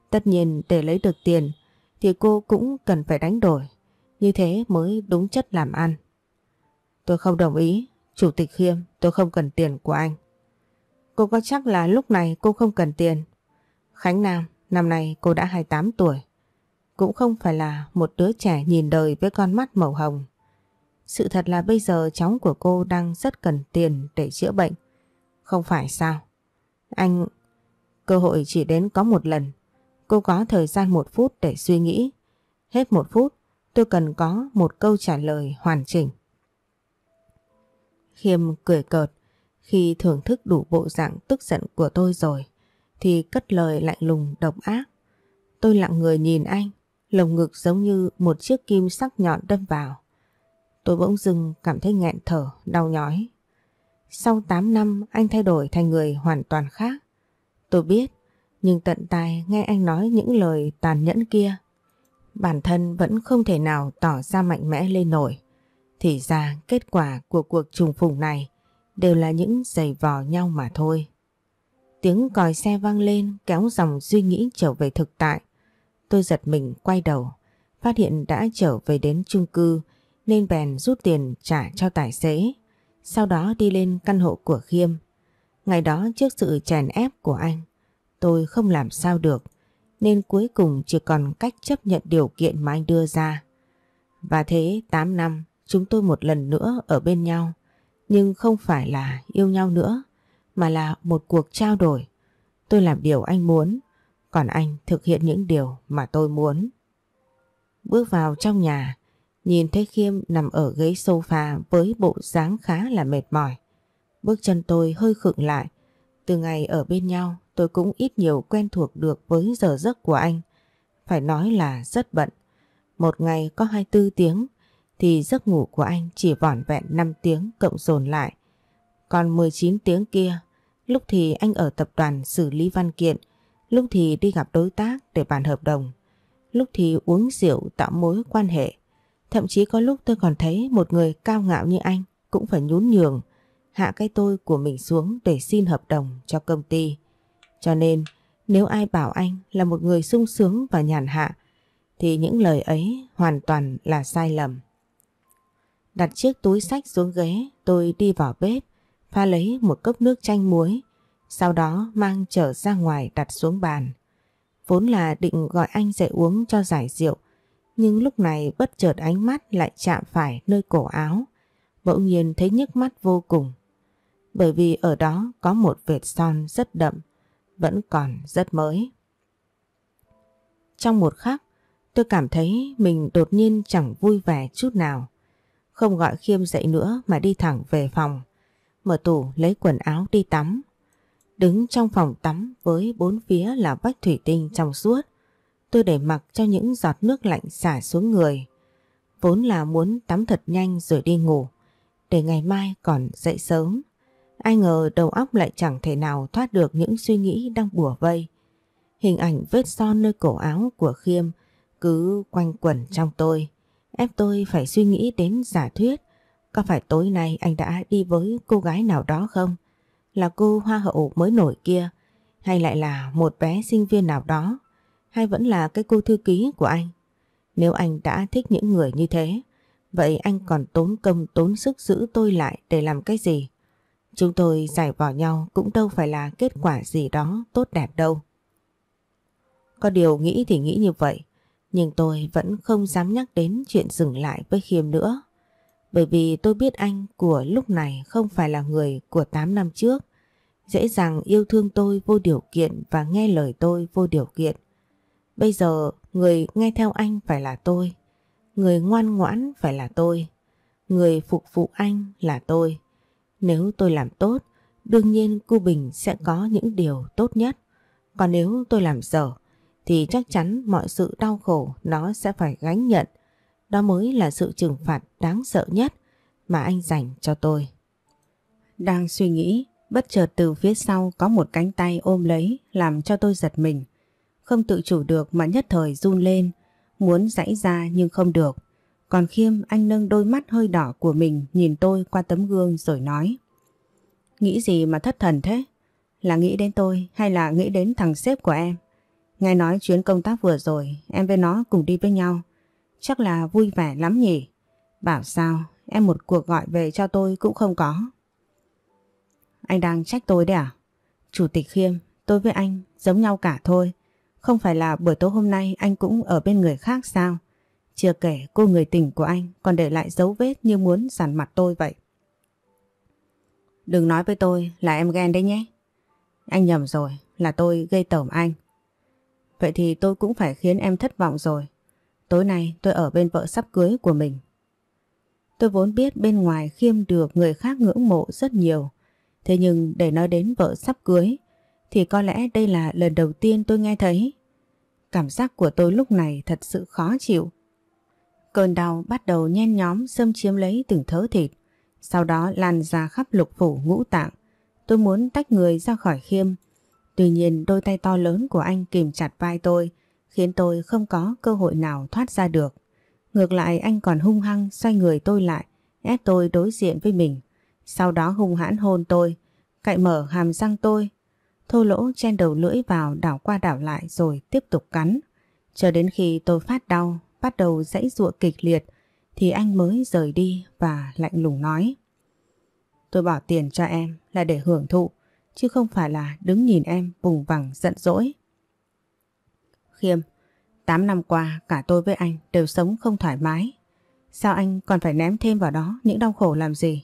Tất nhiên để lấy được tiền thì cô cũng cần phải đánh đổi như thế mới đúng chất làm ăn. Tôi không đồng ý. Chủ tịch Khiêm, tôi không cần tiền của anh. Cô có chắc là lúc này cô không cần tiền? Khánh Nam, năm nay cô đã 28 tuổi. Cũng không phải là một đứa trẻ nhìn đời với con mắt màu hồng. Sự thật là bây giờ cháu của cô đang rất cần tiền để chữa bệnh. Không phải sao? Anh... Cơ hội chỉ đến có một lần. Cô có thời gian một phút để suy nghĩ. Hết một phút, Tôi cần có một câu trả lời hoàn chỉnh. Khiêm cười cợt khi thưởng thức đủ bộ dạng tức giận của tôi rồi thì cất lời lạnh lùng độc ác. Tôi lặng người nhìn anh, lồng ngực giống như một chiếc kim sắc nhọn đâm vào. Tôi bỗng dưng cảm thấy nghẹn thở, đau nhói. Sau 8 năm anh thay đổi thành người hoàn toàn khác. Tôi biết, nhưng tận tai nghe anh nói những lời tàn nhẫn kia bản thân vẫn không thể nào tỏ ra mạnh mẽ lên nổi. Thì ra kết quả của cuộc trùng phùng này đều là những giày vò nhau mà thôi. Tiếng còi xe vang lên kéo dòng suy nghĩ trở về thực tại. Tôi giật mình quay đầu, phát hiện đã trở về đến chung cư nên bèn rút tiền trả cho tài xế. Sau đó đi lên căn hộ của Khiêm. Ngày đó trước sự chèn ép của anh, tôi không làm sao được nên cuối cùng chỉ còn cách chấp nhận điều kiện mà anh đưa ra. Và thế 8 năm chúng tôi một lần nữa ở bên nhau, nhưng không phải là yêu nhau nữa, mà là một cuộc trao đổi. Tôi làm điều anh muốn, còn anh thực hiện những điều mà tôi muốn. Bước vào trong nhà, nhìn thấy Khiêm nằm ở ghế sofa với bộ dáng khá là mệt mỏi. Bước chân tôi hơi khựng lại, từ ngày ở bên nhau tôi cũng ít nhiều quen thuộc được với giờ giấc của anh. Phải nói là rất bận. Một ngày có 24 tiếng thì giấc ngủ của anh chỉ vỏn vẹn 5 tiếng cộng dồn lại. Còn 19 tiếng kia, lúc thì anh ở tập đoàn xử lý văn kiện, lúc thì đi gặp đối tác để bàn hợp đồng, lúc thì uống rượu tạo mối quan hệ. Thậm chí có lúc tôi còn thấy một người cao ngạo như anh cũng phải nhún nhường, hạ cái tôi của mình xuống để xin hợp đồng cho công ty. Cho nên nếu ai bảo anh là một người sung sướng và nhàn hạ thì những lời ấy hoàn toàn là sai lầm. Đặt chiếc túi sách xuống ghế tôi đi vào bếp pha lấy một cốc nước chanh muối sau đó mang trở ra ngoài đặt xuống bàn. Vốn là định gọi anh dậy uống cho giải rượu nhưng lúc này bất chợt ánh mắt lại chạm phải nơi cổ áo bỗng nhiên thấy nhức mắt vô cùng bởi vì ở đó có một vệt son rất đậm vẫn còn rất mới. Trong một khắc, tôi cảm thấy mình đột nhiên chẳng vui vẻ chút nào. Không gọi Khiêm dậy nữa mà đi thẳng về phòng, mở tủ lấy quần áo đi tắm. Đứng trong phòng tắm với bốn phía là vách thủy tinh trong suốt, tôi để mặc cho những giọt nước lạnh xả xuống người. Vốn là muốn tắm thật nhanh rồi đi ngủ, để ngày mai còn dậy sớm. Ai ngờ đầu óc lại chẳng thể nào thoát được những suy nghĩ đang bùa vây. Hình ảnh vết son nơi cổ áo của Khiêm cứ quanh quẩn trong tôi, ép tôi phải suy nghĩ đến giả thuyết. Có phải tối nay anh đã đi với cô gái nào đó không? Là cô hoa hậu mới nổi kia, hay lại là một bé sinh viên nào đó, hay vẫn là cái cô thư ký của anh? Nếu anh đã thích những người như thế, vậy anh còn tốn công tốn sức giữ tôi lại để làm cái gì? Chúng tôi giải bỏ nhau cũng đâu phải là kết quả gì đó tốt đẹp đâu. Có điều nghĩ thì nghĩ như vậy, nhưng tôi vẫn không dám nhắc đến chuyện dừng lại với Khiêm nữa. Bởi vì tôi biết anh của lúc này không phải là người của 8 năm trước. Dễ dàng yêu thương tôi vô điều kiện và nghe lời tôi vô điều kiện. Bây giờ người nghe theo anh phải là tôi. Người ngoan ngoãn phải là tôi. Người phục vụ anh là tôi. Nếu tôi làm tốt, đương nhiên cô Bình sẽ có những điều tốt nhất. Còn nếu tôi làm dở, thì chắc chắn mọi sự đau khổ nó sẽ phải gánh nhận. Đó mới là sự trừng phạt đáng sợ nhất mà anh dành cho tôi. Đang suy nghĩ, bất chợt từ phía sau có một cánh tay ôm lấy làm cho tôi giật mình. Không tự chủ được mà nhất thời run lên, muốn rãy ra nhưng không được. Còn Khiêm anh nâng đôi mắt hơi đỏ của mình nhìn tôi qua tấm gương rồi nói. Nghĩ gì mà thất thần thế? Là nghĩ đến tôi hay là nghĩ đến thằng sếp của em? Nghe nói chuyến công tác vừa rồi em với nó cùng đi với nhau. Chắc là vui vẻ lắm nhỉ? Bảo sao em một cuộc gọi về cho tôi cũng không có. Anh đang trách tôi đấy à? Chủ tịch Khiêm, tôi với anh giống nhau cả thôi. Không phải là buổi tối hôm nay anh cũng ở bên người khác sao? Sao? Chưa kể cô người tình của anh còn để lại dấu vết như muốn giản mặt tôi vậy. Đừng nói với tôi là em ghen đấy nhé. Anh nhầm rồi, là tôi gây tởm anh. Vậy thì tôi cũng phải khiến em thất vọng rồi. Tối nay tôi ở bên vợ sắp cưới của mình. Tôi vốn biết bên ngoài khiêm được người khác ngưỡng mộ rất nhiều. Thế nhưng để nói đến vợ sắp cưới thì có lẽ đây là lần đầu tiên tôi nghe thấy. Cảm giác của tôi lúc này thật sự khó chịu. Cơn đau bắt đầu nhen nhóm xâm chiếm lấy từng thớ thịt, sau đó lan ra khắp lục phủ ngũ tạng. Tôi muốn tách người ra khỏi khiêm. Tuy nhiên đôi tay to lớn của anh kìm chặt vai tôi, khiến tôi không có cơ hội nào thoát ra được. Ngược lại anh còn hung hăng xoay người tôi lại, ép tôi đối diện với mình. Sau đó hung hãn hôn tôi, cạy mở hàm răng tôi. Thô lỗ chen đầu lưỡi vào đảo qua đảo lại rồi tiếp tục cắn. Cho đến khi tôi phát đau, bắt đầu dãy ruộng kịch liệt thì anh mới rời đi và lạnh lùng nói. Tôi bỏ tiền cho em là để hưởng thụ chứ không phải là đứng nhìn em bùng vằng giận dỗi. Khiêm, 8 năm qua cả tôi với anh đều sống không thoải mái. Sao anh còn phải ném thêm vào đó những đau khổ làm gì?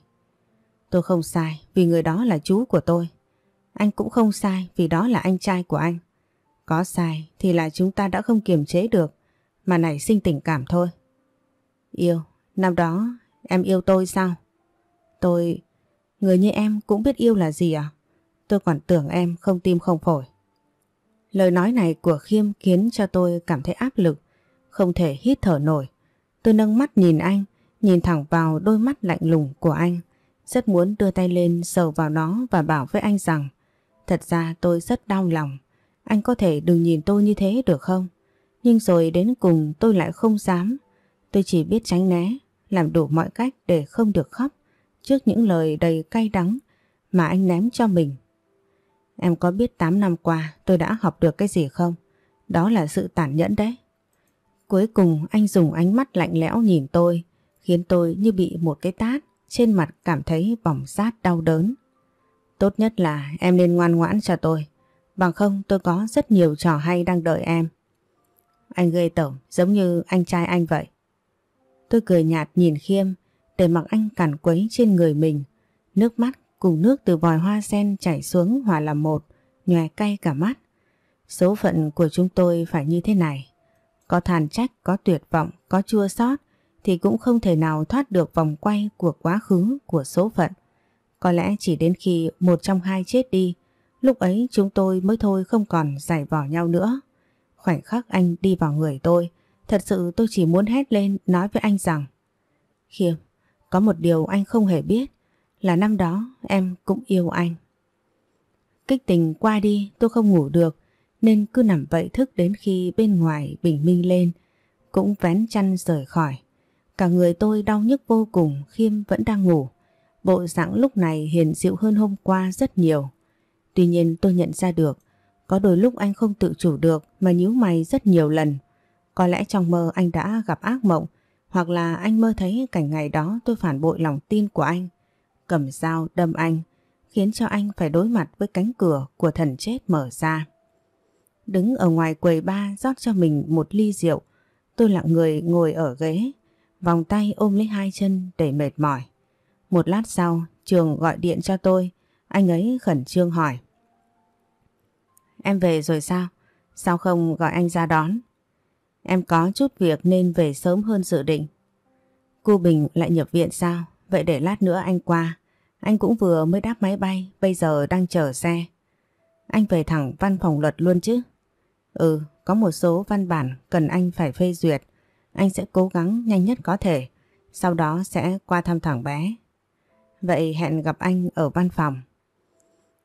Tôi không sai vì người đó là chú của tôi. Anh cũng không sai vì đó là anh trai của anh. Có sai thì là chúng ta đã không kiềm chế được mà nảy sinh tình cảm thôi. Yêu, năm đó em yêu tôi sao? Tôi, người như em cũng biết yêu là gì à? Tôi còn tưởng em không tim không phổi. Lời nói này của Khiêm khiến cho tôi cảm thấy áp lực, không thể hít thở nổi. Tôi nâng mắt nhìn anh, nhìn thẳng vào đôi mắt lạnh lùng của anh. Rất muốn đưa tay lên sờ vào nó và bảo với anh rằng Thật ra tôi rất đau lòng. Anh có thể đừng nhìn tôi như thế được không? Nhưng rồi đến cùng tôi lại không dám. Tôi chỉ biết tránh né, làm đủ mọi cách để không được khóc trước những lời đầy cay đắng mà anh ném cho mình. Em có biết 8 năm qua tôi đã học được cái gì không? Đó là sự tàn nhẫn đấy. Cuối cùng anh dùng ánh mắt lạnh lẽo nhìn tôi, khiến tôi như bị một cái tát, trên mặt cảm thấy bỏng rát đau đớn. Tốt nhất là em nên ngoan ngoãn cho tôi, bằng không tôi có rất nhiều trò hay đang đợi em. Anh ghê tởm giống như anh trai anh vậy. Tôi cười nhạt nhìn Khiêm để mặc anh cản quấy trên người mình. Nước mắt cùng nước từ vòi hoa sen chảy xuống hòa làm một, nhòe cay cả mắt. Số phận của chúng tôi phải như thế này. Có than trách, có tuyệt vọng, có chua xót thì cũng không thể nào thoát được vòng quay của quá khứ, của số phận. Có lẽ chỉ đến khi một trong hai chết đi, lúc ấy chúng tôi mới thôi không còn giải vỏ nhau nữa. Khoảnh khắc anh đi vào người tôi, thật sự tôi chỉ muốn hét lên nói với anh rằng Khiêm, có một điều anh không hề biết là năm đó em cũng yêu anh. Kích tình qua đi tôi không ngủ được nên cứ nằm vậy thức đến khi bên ngoài bình minh lên cũng vén chăn rời khỏi. Cả người tôi đau nhức vô cùng Khiêm vẫn đang ngủ. Bộ dạng lúc này hiền dịu hơn hôm qua rất nhiều. Tuy nhiên tôi nhận ra được có đôi lúc anh không tự chủ được mà nhíu mày rất nhiều lần. Có lẽ trong mơ anh đã gặp ác mộng hoặc là anh mơ thấy cảnh ngày đó tôi phản bội lòng tin của anh. Cầm dao đâm anh khiến cho anh phải đối mặt với cánh cửa của thần chết mở ra. Đứng ở ngoài quầy ba rót cho mình một ly rượu tôi lặng người ngồi ở ghế vòng tay ôm lấy hai chân đầy mệt mỏi. Một lát sau Trường gọi điện cho tôi anh ấy khẩn trương hỏi em về rồi sao? Sao không gọi anh ra đón? Em có chút việc nên về sớm hơn dự định. Cô Bình lại nhập viện sao? Vậy để lát nữa anh qua. Anh cũng vừa mới đáp máy bay, bây giờ đang chờ xe. Anh về thẳng văn phòng luật luôn chứ? Ừ, có một số văn bản cần anh phải phê duyệt. Anh sẽ cố gắng nhanh nhất có thể. Sau đó sẽ qua thăm thẳng bé. Vậy hẹn gặp anh ở văn phòng.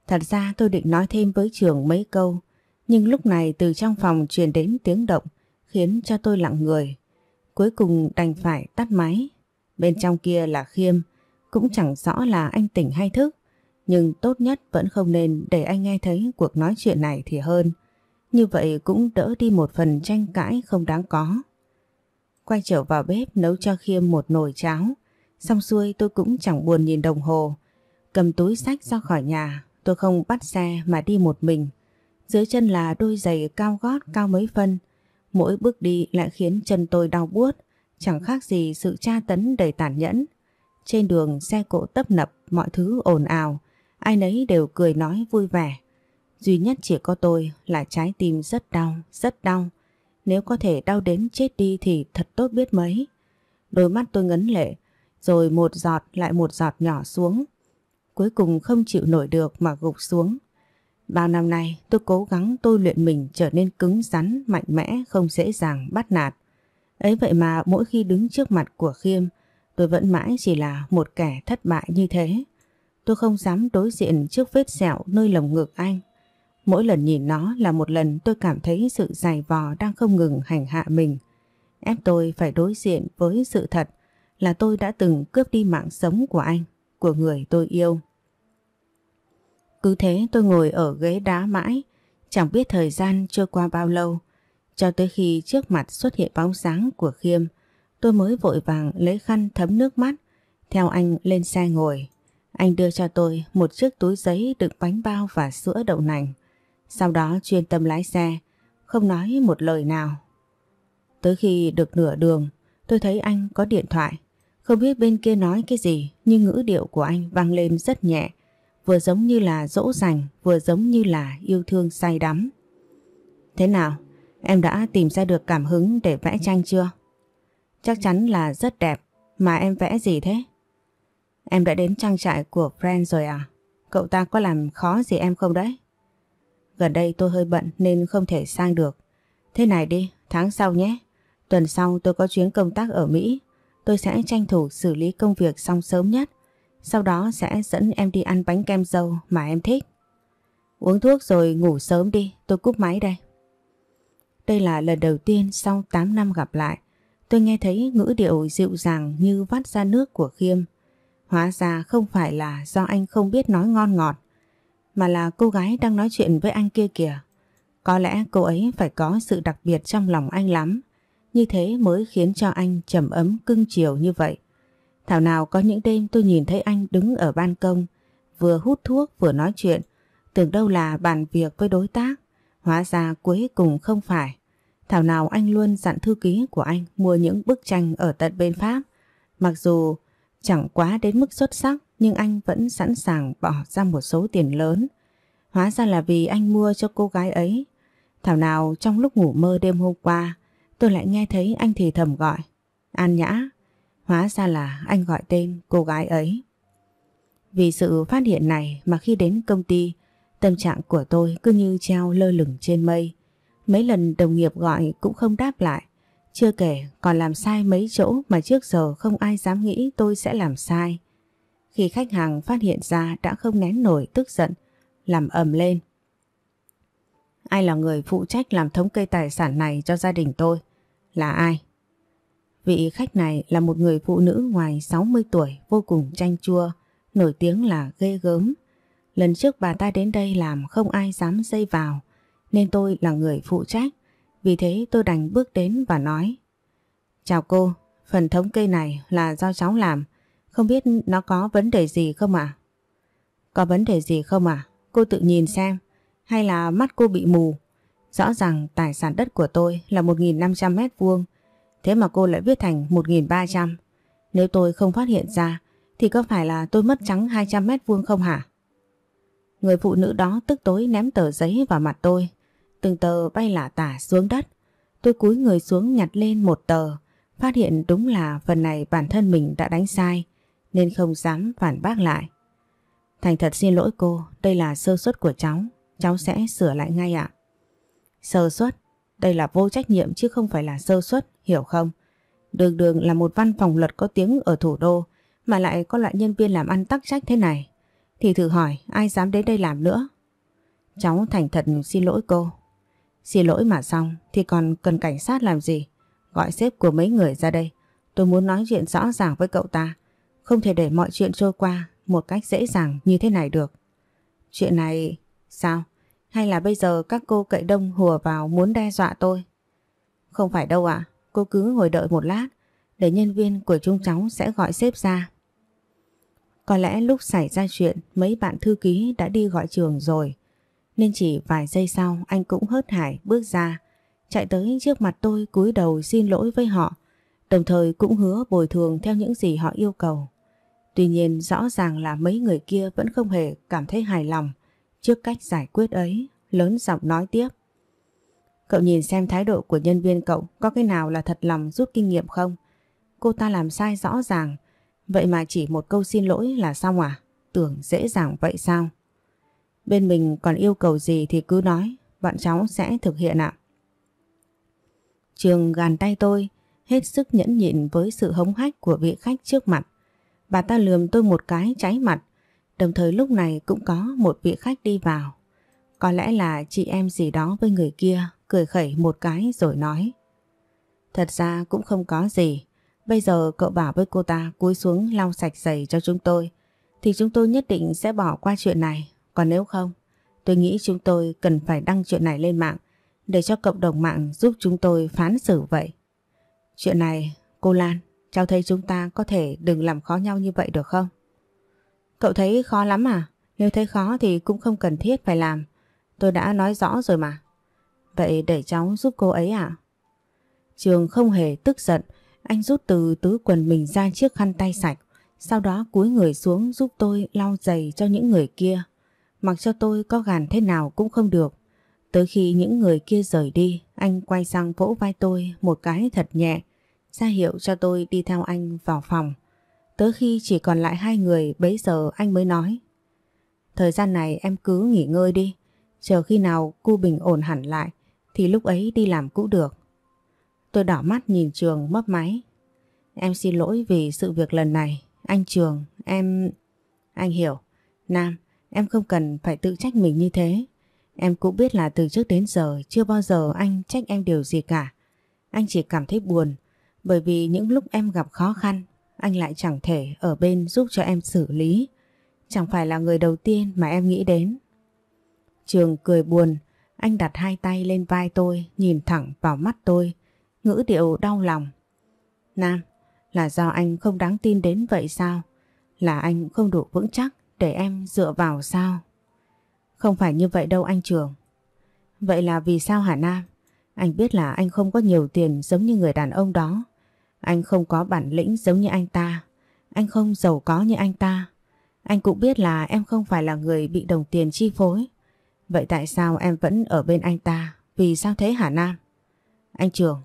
Thật ra tôi định nói thêm với trường mấy câu, nhưng lúc này từ trong phòng truyền đến tiếng động khiến cho tôi lặng người. Cuối cùng đành phải tắt máy. Bên trong kia là Khiêm, cũng chẳng rõ là anh tỉnh hay thức, nhưng tốt nhất vẫn không nên để anh nghe thấy cuộc nói chuyện này thì hơn. Như vậy cũng đỡ đi một phần tranh cãi không đáng có. Quay trở vào bếp nấu cho Khiêm một nồi cháo. Xong xuôi tôi cũng chẳng buồn nhìn đồng hồ. Cầm túi sách ra khỏi nhà, Tôi không bắt xe mà đi một mình. Dưới chân là đôi giày cao gót cao mấy phân. Mỗi bước đi lại khiến chân tôi đau buốt, chẳng khác gì sự tra tấn đầy tàn nhẫn. Trên đường xe cộ tấp nập, mọi thứ ồn ào, ai nấy đều cười nói vui vẻ. Duy nhất chỉ có tôi là trái tim rất đau, rất đau. Nếu có thể đau đến chết đi thì thật tốt biết mấy. Đôi mắt tôi ngấn lệ, rồi một giọt lại một giọt nhỏ xuống cuối cùng không chịu nổi được mà gục xuống. Bao năm nay tôi cố gắng tôi luyện mình trở nên cứng rắn, mạnh mẽ, không dễ dàng, bắt nạt. Ấy vậy mà mỗi khi đứng trước mặt của Khiêm, tôi vẫn mãi chỉ là một kẻ thất bại như thế. Tôi không dám đối diện trước vết sẹo nơi lồng ngực anh. Mỗi lần nhìn nó là một lần tôi cảm thấy sự dày vò đang không ngừng hành hạ mình. Ép tôi phải đối diện với sự thật là tôi đã từng cướp đi mạng sống của anh của người tôi yêu. Cứ thế tôi ngồi ở ghế đá mãi, chẳng biết thời gian trôi qua bao lâu, cho tới khi trước mặt xuất hiện bóng dáng của Khiêm, tôi mới vội vàng lấy khăn thấm nước mắt, theo anh lên xe ngồi. Anh đưa cho tôi một chiếc túi giấy đựng bánh bao và sữa đậu nành. Sau đó chuyên tâm lái xe, không nói một lời nào. Tới khi được nửa đường, tôi thấy anh có điện thoại. Không biết bên kia nói cái gì nhưng ngữ điệu của anh vang lên rất nhẹ, vừa giống như là dỗ dành, vừa giống như là yêu thương say đắm. Thế nào, em đã tìm ra được cảm hứng để vẽ tranh chưa? Chắc chắn là rất đẹp, mà em vẽ gì thế? Em đã đến trang trại của Friend rồi à? Cậu ta có làm khó gì em không đấy? Gần đây tôi hơi bận nên không thể sang được. Thế này đi, tháng sau nhé. Tuần sau tôi có chuyến công tác ở Mỹ. Tôi sẽ tranh thủ xử lý công việc xong sớm nhất. Sau đó sẽ dẫn em đi ăn bánh kem dâu mà em thích. Uống thuốc rồi ngủ sớm đi, tôi cúp máy đây. Đây là lần đầu tiên sau 8 năm gặp lại, tôi nghe thấy ngữ điệu dịu dàng như vắt ra nước của Khiêm. Hóa ra không phải là do anh không biết nói ngon ngọt, mà là cô gái đang nói chuyện với anh kia kìa. Có lẽ cô ấy phải có sự đặc biệt trong lòng anh lắm. Như thế mới khiến cho anh trầm ấm cưng chiều như vậy. Thảo nào có những đêm tôi nhìn thấy anh đứng ở ban công, vừa hút thuốc vừa nói chuyện, tưởng đâu là bàn việc với đối tác, hóa ra cuối cùng không phải. Thảo nào anh luôn dặn thư ký của anh mua những bức tranh ở tận bên Pháp, mặc dù chẳng quá đến mức xuất sắc nhưng anh vẫn sẵn sàng bỏ ra một số tiền lớn. Hóa ra là vì anh mua cho cô gái ấy. Thảo nào trong lúc ngủ mơ đêm hôm qua, tôi lại nghe thấy anh thì thầm gọi. An Nhã, hóa ra là anh gọi tên cô gái ấy. Vì sự phát hiện này mà khi đến công ty, tâm trạng của tôi cứ như treo lơ lửng trên mây. Mấy lần đồng nghiệp gọi cũng không đáp lại. Chưa kể còn làm sai mấy chỗ mà trước giờ không ai dám nghĩ tôi sẽ làm sai. Khi khách hàng phát hiện ra đã không nén nổi tức giận, làm ầm lên. Ai là người phụ trách làm thống kê tài sản này cho gia đình tôi? là ai? Vị khách này là một người phụ nữ ngoài 60 tuổi vô cùng chanh chua, nổi tiếng là ghê gớm. Lần trước bà ta đến đây làm không ai dám dây vào, nên tôi là người phụ trách. Vì thế tôi đành bước đến và nói. Chào cô, phần thống kê này là do cháu làm, không biết nó có vấn đề gì không ạ? À? Có vấn đề gì không ạ? À? Cô tự nhìn xem, hay là mắt cô bị mù? Rõ ràng tài sản đất của tôi là 1.500 mét vuông, thế mà cô lại viết thành 1.300. Nếu tôi không phát hiện ra, thì có phải là tôi mất trắng 200 mét vuông không hả? Người phụ nữ đó tức tối ném tờ giấy vào mặt tôi, từng tờ bay lả tả xuống đất. Tôi cúi người xuống nhặt lên một tờ, phát hiện đúng là phần này bản thân mình đã đánh sai, nên không dám phản bác lại. Thành thật xin lỗi cô, đây là sơ suất của cháu, cháu sẽ sửa lại ngay ạ. Sơ suất, đây là vô trách nhiệm chứ không phải là sơ suất, hiểu không? Đường đường là một văn phòng luật có tiếng ở thủ đô mà lại có loại nhân viên làm ăn tắc trách thế này. Thì thử hỏi ai dám đến đây làm nữa? Cháu thành thật xin lỗi cô. Xin lỗi mà xong thì còn cần cảnh sát làm gì? Gọi sếp của mấy người ra đây. Tôi muốn nói chuyện rõ ràng với cậu ta. Không thể để mọi chuyện trôi qua một cách dễ dàng như thế này được. Chuyện này... Sao? Hay là bây giờ các cô cậy đông hùa vào muốn đe dọa tôi? Không phải đâu ạ, cô cứ ngồi đợi một lát để nhân viên của chúng cháu sẽ gọi sếp ra. Có lẽ lúc xảy ra chuyện mấy bạn thư ký đã đi gọi trường rồi nên chỉ vài giây sau anh cũng hớt hải bước ra chạy tới trước mặt tôi cúi đầu xin lỗi với họ đồng thời cũng hứa bồi thường theo những gì họ yêu cầu. Tuy nhiên rõ ràng là mấy người kia vẫn không hề cảm thấy hài lòng trước cách giải quyết ấy, lớn giọng nói tiếp. Cậu nhìn xem thái độ của nhân viên cậu có cái nào là thật lòng rút kinh nghiệm không? Cô ta làm sai rõ ràng, vậy mà chỉ một câu xin lỗi là xong à? Tưởng dễ dàng vậy sao? Bên mình còn yêu cầu gì thì cứ nói, bọn cháu sẽ thực hiện ạ. Trường gàn tay tôi, hết sức nhẫn nhịn với sự hống hách của vị khách trước mặt. Bà ta lườm tôi một cái cháy mặt, Đồng thời lúc này cũng có một vị khách đi vào. Có lẽ là chị em gì đó với người kia cười khẩy một cái rồi nói. Thật ra cũng không có gì. Bây giờ cậu bảo với cô ta cúi xuống lau sạch giày cho chúng tôi thì chúng tôi nhất định sẽ bỏ qua chuyện này. Còn nếu không, tôi nghĩ chúng tôi cần phải đăng chuyện này lên mạng để cho cộng đồng mạng giúp chúng tôi phán xử vậy. Chuyện này, cô Lan, cháu thấy chúng ta có thể đừng làm khó nhau như vậy được không? Cậu thấy khó lắm à? Nếu thấy khó thì cũng không cần thiết phải làm. Tôi đã nói rõ rồi mà. Vậy để cháu giúp cô ấy à? Trường không hề tức giận. Anh rút từ tứ quần mình ra chiếc khăn tay sạch. Sau đó cúi người xuống giúp tôi lau giày cho những người kia. Mặc cho tôi có gàn thế nào cũng không được. Tới khi những người kia rời đi, anh quay sang vỗ vai tôi một cái thật nhẹ, ra hiệu cho tôi đi theo anh vào phòng. Tới khi chỉ còn lại hai người bấy giờ anh mới nói. Thời gian này em cứ nghỉ ngơi đi, chờ khi nào cu bình ổn hẳn lại thì lúc ấy đi làm cũng được. Tôi đỏ mắt nhìn Trường mấp máy. Em xin lỗi vì sự việc lần này. Anh Trường, em... Anh hiểu. Nam, em không cần phải tự trách mình như thế. Em cũng biết là từ trước đến giờ chưa bao giờ anh trách em điều gì cả. Anh chỉ cảm thấy buồn bởi vì những lúc em gặp khó khăn anh lại chẳng thể ở bên giúp cho em xử lý. Chẳng phải là người đầu tiên mà em nghĩ đến. Trường cười buồn, anh đặt hai tay lên vai tôi, nhìn thẳng vào mắt tôi, ngữ điệu đau lòng. Nam, là do anh không đáng tin đến vậy sao? Là anh không đủ vững chắc để em dựa vào sao? Không phải như vậy đâu anh Trường. Vậy là vì sao hả Nam? Anh biết là anh không có nhiều tiền giống như người đàn ông đó. Anh không có bản lĩnh giống như anh ta. Anh không giàu có như anh ta. Anh cũng biết là em không phải là người bị đồng tiền chi phối. Vậy tại sao em vẫn ở bên anh ta? Vì sao thế hả Nam? Anh Trường,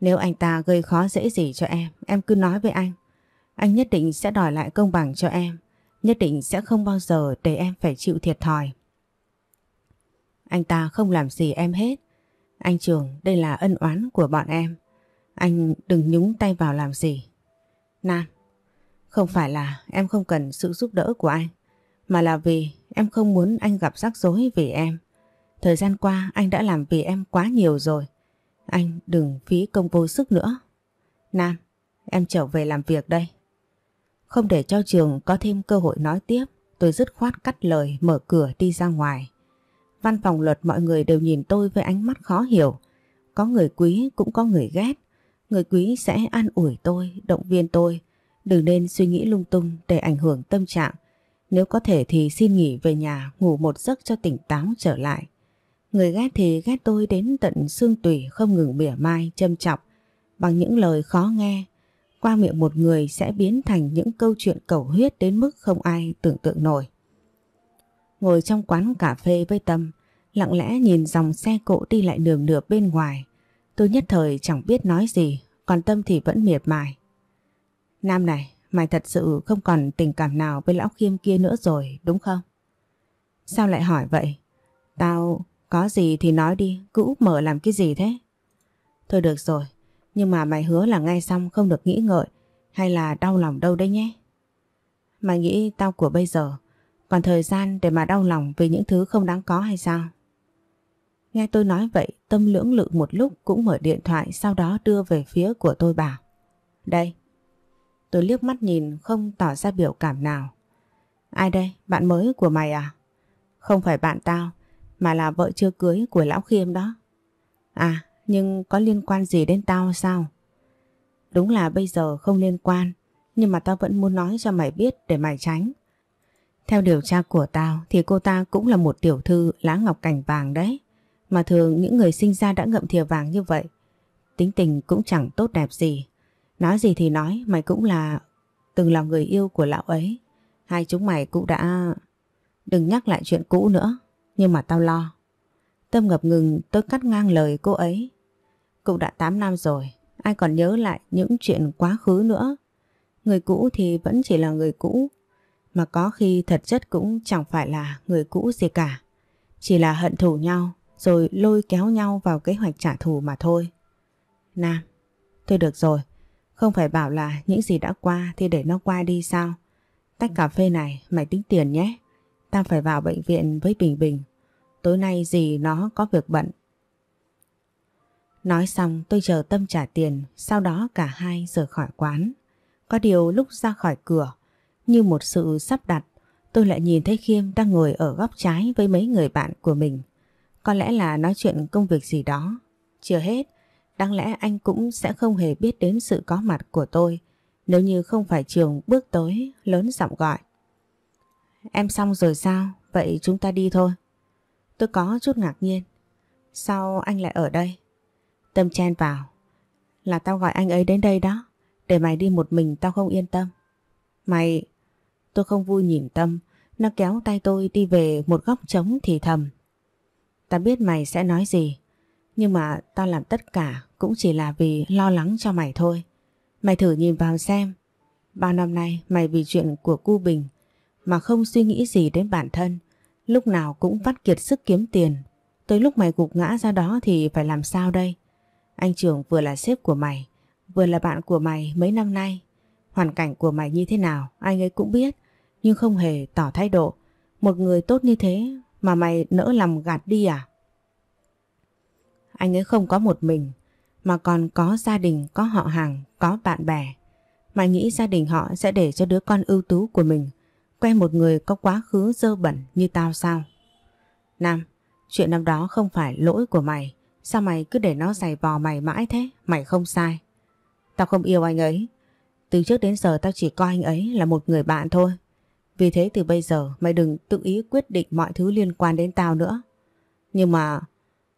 nếu anh ta gây khó dễ gì cho em, em cứ nói với anh. Anh nhất định sẽ đòi lại công bằng cho em. Nhất định sẽ không bao giờ để em phải chịu thiệt thòi. Anh ta không làm gì em hết. Anh Trường, đây là ân oán của bọn em. Anh đừng nhúng tay vào làm gì. Nam, không phải là em không cần sự giúp đỡ của anh, mà là vì em không muốn anh gặp rắc rối vì em. Thời gian qua anh đã làm vì em quá nhiều rồi. Anh đừng phí công vô sức nữa. Nam, em trở về làm việc đây. Không để cho trường có thêm cơ hội nói tiếp, tôi dứt khoát cắt lời mở cửa đi ra ngoài. Văn phòng luật mọi người đều nhìn tôi với ánh mắt khó hiểu. Có người quý cũng có người ghét. Người quý sẽ an ủi tôi, động viên tôi. Đừng nên suy nghĩ lung tung để ảnh hưởng tâm trạng. Nếu có thể thì xin nghỉ về nhà ngủ một giấc cho tỉnh táo trở lại. Người ghét thì ghét tôi đến tận xương tủy không ngừng mỉa mai, châm chọc. Bằng những lời khó nghe, qua miệng một người sẽ biến thành những câu chuyện cầu huyết đến mức không ai tưởng tượng nổi. Ngồi trong quán cà phê với Tâm, lặng lẽ nhìn dòng xe cộ đi lại đường nửa bên ngoài. Tôi nhất thời chẳng biết nói gì, còn Tâm thì vẫn miệt mài. Nam này, mày thật sự không còn tình cảm nào với lão khiêm kia nữa rồi, đúng không? Sao lại hỏi vậy? Tao có gì thì nói đi, cứ úp mở làm cái gì thế? Thôi được rồi, nhưng mà mày hứa là ngay xong không được nghĩ ngợi hay là đau lòng đâu đấy nhé. Mày nghĩ tao của bây giờ còn thời gian để mà đau lòng vì những thứ không đáng có hay sao? Nghe tôi nói vậy, Tâm lưỡng lự một lúc cũng mở điện thoại sau đó đưa về phía của tôi bảo. Đây. Tôi liếc mắt nhìn không tỏ ra biểu cảm nào. Ai đây? Bạn mới của mày à? Không phải bạn tao, mà là vợ chưa cưới của Lão Khiêm đó. À, nhưng có liên quan gì đến tao sao? Đúng là bây giờ không liên quan, nhưng mà tao vẫn muốn nói cho mày biết để mày tránh. Theo điều tra của tao thì cô ta cũng là một tiểu thư lá ngọc cảnh vàng đấy. Mà thường những người sinh ra đã ngậm thìa vàng như vậy Tính tình cũng chẳng tốt đẹp gì Nói gì thì nói mày cũng là Từng là người yêu của lão ấy Hai chúng mày cũng đã Đừng nhắc lại chuyện cũ nữa Nhưng mà tao lo Tâm ngập ngừng tôi cắt ngang lời cô ấy Cũng đã 8 năm rồi Ai còn nhớ lại những chuyện quá khứ nữa Người cũ thì vẫn chỉ là người cũ Mà có khi thật chất cũng chẳng phải là người cũ gì cả Chỉ là hận thù nhau rồi lôi kéo nhau vào kế hoạch trả thù mà thôi. Nam, thôi được rồi, không phải bảo là những gì đã qua thì để nó qua đi sao? Tách cà phê này mày tính tiền nhé, Ta phải vào bệnh viện với Bình Bình, tối nay gì nó có việc bận. Nói xong tôi chờ Tâm trả tiền, sau đó cả hai rời khỏi quán. Có điều lúc ra khỏi cửa, như một sự sắp đặt, tôi lại nhìn thấy Khiêm đang ngồi ở góc trái với mấy người bạn của mình. Có lẽ là nói chuyện công việc gì đó. Chưa hết, đáng lẽ anh cũng sẽ không hề biết đến sự có mặt của tôi nếu như không phải Trường bước tới lớn giọng gọi. Em xong rồi sao? Vậy chúng ta đi thôi. Tôi có chút ngạc nhiên. Sao anh lại ở đây? Tâm chen vào. Là tao gọi anh ấy đến đây đó. Để mày đi một mình tao không yên tâm. Mày... Tôi không vui nhìn Tâm. Nó kéo tay tôi đi về một góc trống thì thầm. Ta biết mày sẽ nói gì Nhưng mà tao làm tất cả Cũng chỉ là vì lo lắng cho mày thôi Mày thử nhìn vào xem Bao năm nay mày vì chuyện của cu Bình Mà không suy nghĩ gì đến bản thân Lúc nào cũng vắt kiệt sức kiếm tiền Tới lúc mày gục ngã ra đó thì phải làm sao đây Anh trưởng vừa là sếp của mày Vừa là bạn của mày mấy năm nay Hoàn cảnh của mày như thế nào Anh ấy cũng biết Nhưng không hề tỏ thái độ Một người tốt như thế mà mày nỡ lòng gạt đi à? Anh ấy không có một mình mà còn có gia đình, có họ hàng, có bạn bè. Mày nghĩ gia đình họ sẽ để cho đứa con ưu tú của mình quen một người có quá khứ dơ bẩn như tao sao? Nam, chuyện năm đó không phải lỗi của mày. Sao mày cứ để nó giày vò mày mãi thế? Mày không sai. Tao không yêu anh ấy. Từ trước đến giờ tao chỉ coi anh ấy là một người bạn thôi. Vì thế từ bây giờ mày đừng tự ý quyết định mọi thứ liên quan đến tao nữa. Nhưng mà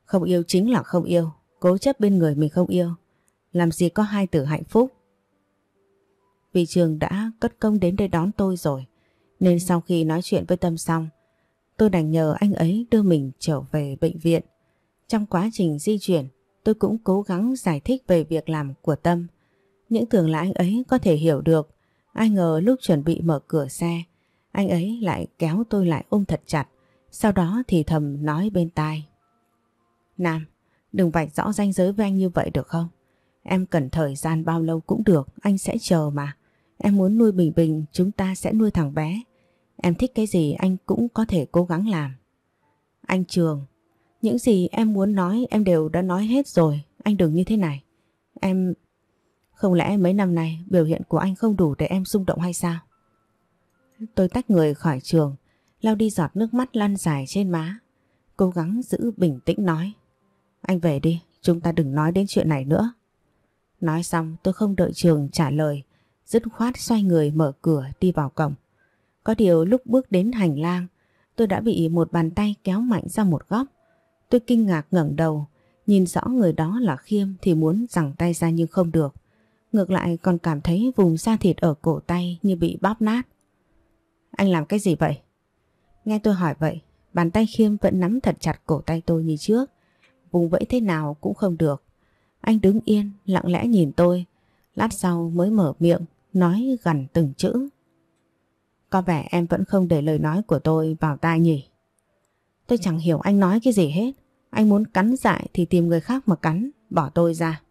không yêu chính là không yêu, cố chấp bên người mình không yêu. Làm gì có hai từ hạnh phúc. Vì trường đã cất công đến đây đón tôi rồi, nên sau khi nói chuyện với Tâm xong, tôi đành nhờ anh ấy đưa mình trở về bệnh viện. Trong quá trình di chuyển, tôi cũng cố gắng giải thích về việc làm của Tâm. Những tưởng là anh ấy có thể hiểu được, ai ngờ lúc chuẩn bị mở cửa xe, anh ấy lại kéo tôi lại ôm thật chặt, sau đó thì thầm nói bên tai. Nam, đừng vạch rõ ranh giới với anh như vậy được không? Em cần thời gian bao lâu cũng được, anh sẽ chờ mà. Em muốn nuôi Bình Bình, chúng ta sẽ nuôi thằng bé. Em thích cái gì anh cũng có thể cố gắng làm. Anh Trường, những gì em muốn nói em đều đã nói hết rồi, anh đừng như thế này. Em... Không lẽ mấy năm nay biểu hiện của anh không đủ để em rung động hay sao? tôi tách người khỏi trường, lau đi giọt nước mắt lăn dài trên má. Cố gắng giữ bình tĩnh nói. Anh về đi, chúng ta đừng nói đến chuyện này nữa. Nói xong tôi không đợi trường trả lời, dứt khoát xoay người mở cửa đi vào cổng. Có điều lúc bước đến hành lang, tôi đã bị một bàn tay kéo mạnh ra một góc. Tôi kinh ngạc ngẩng đầu, nhìn rõ người đó là Khiêm thì muốn giằng tay ra nhưng không được. Ngược lại còn cảm thấy vùng da thịt ở cổ tay như bị bóp nát. Anh làm cái gì vậy? Nghe tôi hỏi vậy, bàn tay Khiêm vẫn nắm thật chặt cổ tay tôi như trước. Vùng vẫy thế nào cũng không được. Anh đứng yên, lặng lẽ nhìn tôi. Lát sau mới mở miệng, nói gần từng chữ. Có vẻ em vẫn không để lời nói của tôi vào tai nhỉ? Tôi chẳng hiểu anh nói cái gì hết. Anh muốn cắn dại thì tìm người khác mà cắn, bỏ tôi ra.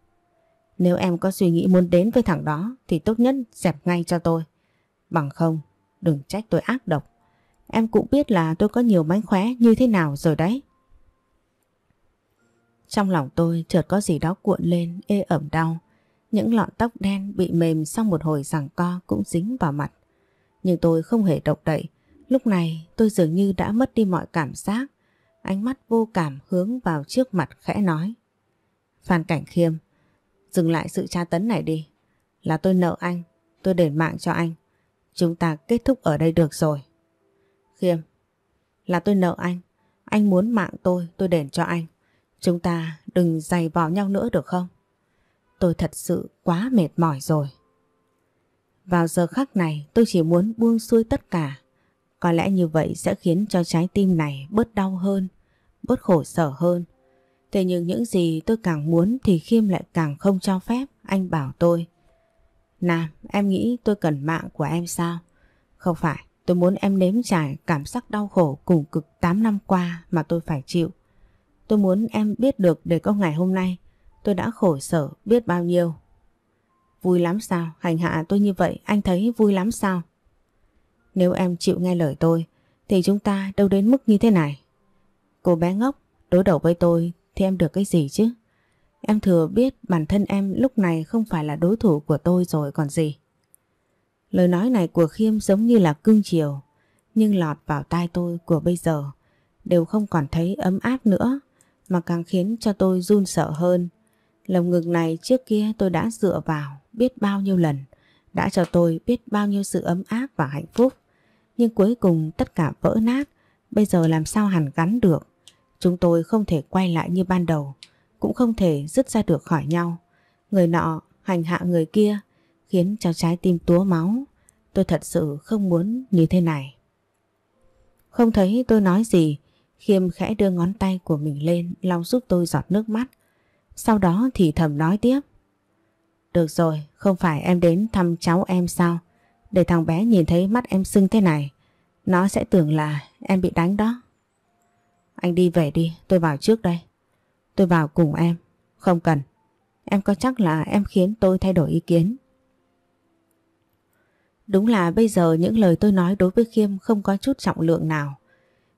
Nếu em có suy nghĩ muốn đến với thằng đó thì tốt nhất dẹp ngay cho tôi. Bằng không, Đừng trách tôi ác độc. Em cũng biết là tôi có nhiều mánh khóe như thế nào rồi đấy. Trong lòng tôi chợt có gì đó cuộn lên ê ẩm đau. Những lọn tóc đen bị mềm sau một hồi giằng co cũng dính vào mặt. Nhưng tôi không hề động đậy. Lúc này tôi dường như đã mất đi mọi cảm giác. Ánh mắt vô cảm hướng vào trước mặt khẽ nói. Phan Cảnh Khiêm, dừng lại sự tra tấn này đi. Là tôi nợ anh, tôi đền mạng cho anh. Chúng ta kết thúc ở đây được rồi. Khiêm, là tôi nợ anh. Anh muốn mạng tôi, tôi đền cho anh. Chúng ta đừng dày vào nhau nữa được không? Tôi thật sự quá mệt mỏi rồi. Vào giờ khắc này tôi chỉ muốn buông xuôi tất cả. Có lẽ như vậy sẽ khiến cho trái tim này bớt đau hơn, bớt khổ sở hơn. Thế nhưng những gì tôi càng muốn thì Khiêm lại càng không cho phép anh bảo tôi. Nam, em nghĩ tôi cần mạng của em sao? Không phải, tôi muốn em nếm trải cảm giác đau khổ cùng cực 8 năm qua mà tôi phải chịu. Tôi muốn em biết được để có ngày hôm nay, tôi đã khổ sở biết bao nhiêu. Vui lắm sao? Hành hạ tôi như vậy, anh thấy vui lắm sao? Nếu em chịu nghe lời tôi, thì chúng ta đâu đến mức như thế này. Cô bé ngốc, đối đầu với tôi thì em được cái gì chứ? Em thừa biết bản thân em lúc này không phải là đối thủ của tôi rồi còn gì. Lời nói này của Khiêm giống như là cưng chiều, nhưng lọt vào tai tôi của bây giờ đều không còn thấy ấm áp nữa, mà càng khiến cho tôi run sợ hơn. Lòng ngực này trước kia tôi đã dựa vào biết bao nhiêu lần, đã cho tôi biết bao nhiêu sự ấm áp và hạnh phúc. Nhưng cuối cùng tất cả vỡ nát, bây giờ làm sao hẳn gắn được. Chúng tôi không thể quay lại như ban đầu, cũng không thể dứt ra được khỏi nhau. Người nọ hành hạ người kia khiến cho trái tim túa máu. Tôi thật sự không muốn như thế này. Không thấy tôi nói gì, Khiêm khẽ đưa ngón tay của mình lên lau giúp tôi giọt nước mắt. Sau đó thì thầm nói tiếp. Được rồi, không phải em đến thăm cháu em sao? Để thằng bé nhìn thấy mắt em sưng thế này. Nó sẽ tưởng là em bị đánh đó. Anh đi về đi, tôi vào trước đây. Tôi vào cùng em. Không cần. Em có chắc là em khiến tôi thay đổi ý kiến. Đúng là bây giờ những lời tôi nói đối với Khiêm không có chút trọng lượng nào.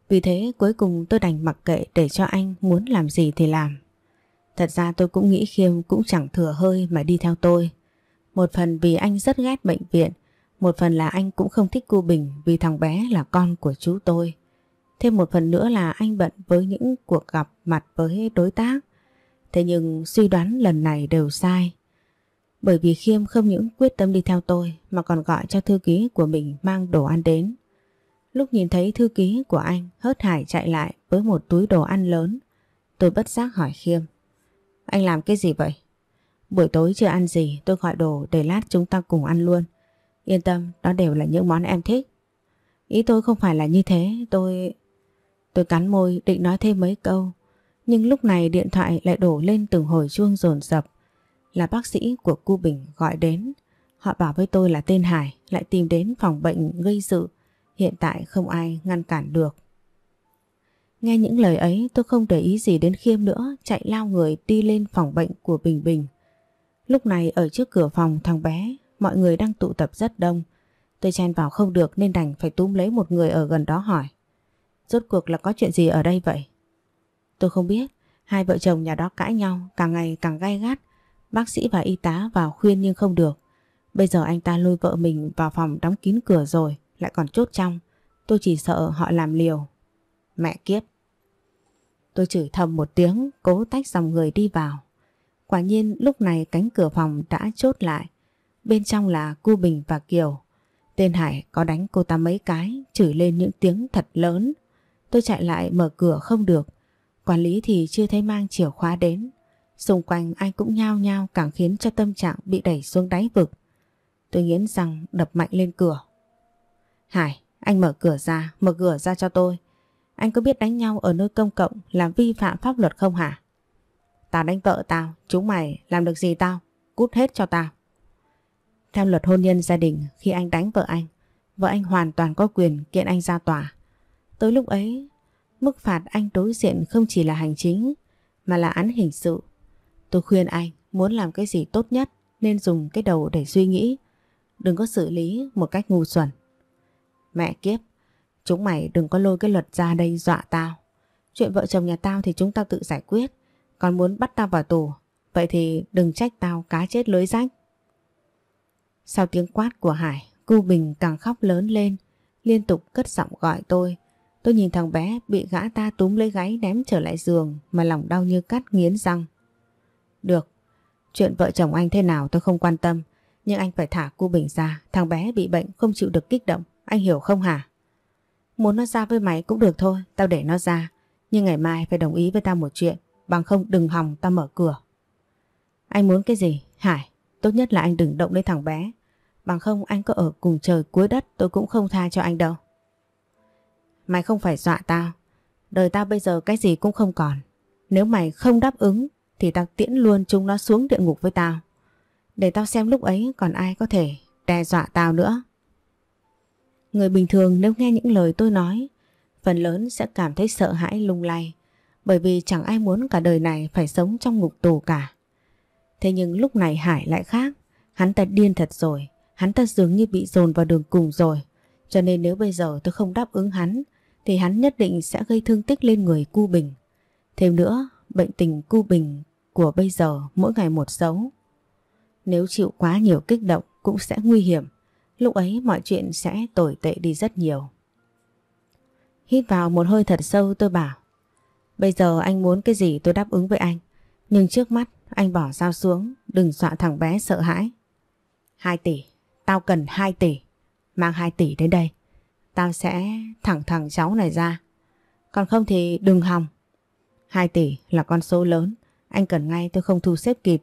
Vì thế cuối cùng tôi đành mặc kệ để cho anh muốn làm gì thì làm. Thật ra tôi cũng nghĩ Khiêm cũng chẳng thừa hơi mà đi theo tôi. Một phần vì anh rất ghét bệnh viện, một phần là anh cũng không thích cô Bình vì thằng bé là con của chú tôi. Thêm một phần nữa là anh bận với những cuộc gặp mặt với đối tác. Thế nhưng suy đoán lần này đều sai. Bởi vì Khiêm không những quyết tâm đi theo tôi mà còn gọi cho thư ký của mình mang đồ ăn đến. Lúc nhìn thấy thư ký của anh hớt hải chạy lại với một túi đồ ăn lớn, tôi bất giác hỏi Khiêm. Anh làm cái gì vậy? Buổi tối chưa ăn gì tôi gọi đồ để lát chúng ta cùng ăn luôn. Yên tâm, đó đều là những món em thích. Ý tôi không phải là như thế, tôi... Tôi cắn môi định nói thêm mấy câu Nhưng lúc này điện thoại lại đổ lên từng hồi chuông rồn rập Là bác sĩ của cu Bình gọi đến Họ bảo với tôi là tên Hải lại tìm đến phòng bệnh gây sự Hiện tại không ai ngăn cản được Nghe những lời ấy tôi không để ý gì đến khiêm nữa Chạy lao người đi lên phòng bệnh của Bình Bình Lúc này ở trước cửa phòng thằng bé Mọi người đang tụ tập rất đông Tôi chen vào không được nên đành phải túm lấy một người ở gần đó hỏi Rốt cuộc là có chuyện gì ở đây vậy? Tôi không biết, hai vợ chồng nhà đó cãi nhau càng ngày càng gay gắt. Bác sĩ và y tá vào khuyên nhưng không được. Bây giờ anh ta lôi vợ mình vào phòng đóng kín cửa rồi, lại còn chốt trong. Tôi chỉ sợ họ làm liều. Mẹ kiếp! Tôi chửi thầm một tiếng, cố tách dòng người đi vào. Quả nhiên lúc này cánh cửa phòng đã chốt lại. Bên trong là Cu Bình và Kiều. Tên Hải có đánh cô ta mấy cái, chửi lên những tiếng thật lớn. Tôi chạy lại mở cửa không được. Quản lý thì chưa thấy mang chìa khóa đến. Xung quanh ai cũng nhao nhao càng khiến cho tâm trạng bị đẩy xuống đáy vực. Tôi nghiến răng đập mạnh lên cửa. Hải, anh mở cửa ra, mở cửa ra cho tôi. Anh có biết đánh nhau ở nơi công cộng là vi phạm pháp luật không hả? Tao đánh vợ tao, chúng mày làm được gì tao? Cút hết cho tao. Theo luật hôn nhân gia đình, khi anh đánh vợ anh, vợ anh hoàn toàn có quyền kiện anh ra tòa. Tới lúc ấy, mức phạt anh đối diện không chỉ là hành chính mà là án hình sự. Tôi khuyên anh muốn làm cái gì tốt nhất nên dùng cái đầu để suy nghĩ. Đừng có xử lý một cách ngu xuẩn. Mẹ kiếp, chúng mày đừng có lôi cái luật ra đây dọa tao. Chuyện vợ chồng nhà tao thì chúng tao tự giải quyết. Còn muốn bắt tao vào tù, vậy thì đừng trách tao cá chết lưới rách. Sau tiếng quát của Hải, cô Bình càng khóc lớn lên, liên tục cất giọng gọi tôi. Tôi nhìn thằng bé bị gã ta túm lấy gáy ném trở lại giường mà lòng đau như cắt nghiến răng. Được, chuyện vợ chồng anh thế nào tôi không quan tâm, nhưng anh phải thả cô Bình ra, thằng bé bị bệnh không chịu được kích động, anh hiểu không hả? Muốn nó ra với mày cũng được thôi, tao để nó ra, nhưng ngày mai phải đồng ý với tao một chuyện, bằng không đừng hòng tao mở cửa. Anh muốn cái gì? Hải, tốt nhất là anh đừng động đến thằng bé, bằng không anh có ở cùng trời cuối đất tôi cũng không tha cho anh đâu. Mày không phải dọa tao. Đời tao bây giờ cái gì cũng không còn. Nếu mày không đáp ứng thì tao tiễn luôn chúng nó xuống địa ngục với tao. Để tao xem lúc ấy còn ai có thể đe dọa tao nữa. Người bình thường nếu nghe những lời tôi nói, phần lớn sẽ cảm thấy sợ hãi lung lay, bởi vì chẳng ai muốn cả đời này phải sống trong ngục tù cả. Thế nhưng lúc này Hải lại khác, hắn ta điên thật rồi, hắn ta dường như bị dồn vào đường cùng rồi, cho nên nếu bây giờ tôi không đáp ứng hắn thì hắn nhất định sẽ gây thương tích lên người Cu Bình. Thêm nữa, bệnh tình Cu Bình của bây giờ mỗi ngày một xấu. Nếu chịu quá nhiều kích động cũng sẽ nguy hiểm, lúc ấy mọi chuyện sẽ tồi tệ đi rất nhiều. Hít vào một hơi thật sâu tôi bảo, bây giờ anh muốn cái gì tôi đáp ứng với anh, nhưng trước mắt anh bỏ dao xuống, đừng dọa thằng bé sợ hãi. 2 tỷ, tao cần 2 tỷ, mang 2 tỷ đến đây. Tao sẽ thẳng thẳng cháu này ra Còn không thì đừng hòng 2 tỷ là con số lớn Anh cần ngay tôi không thu xếp kịp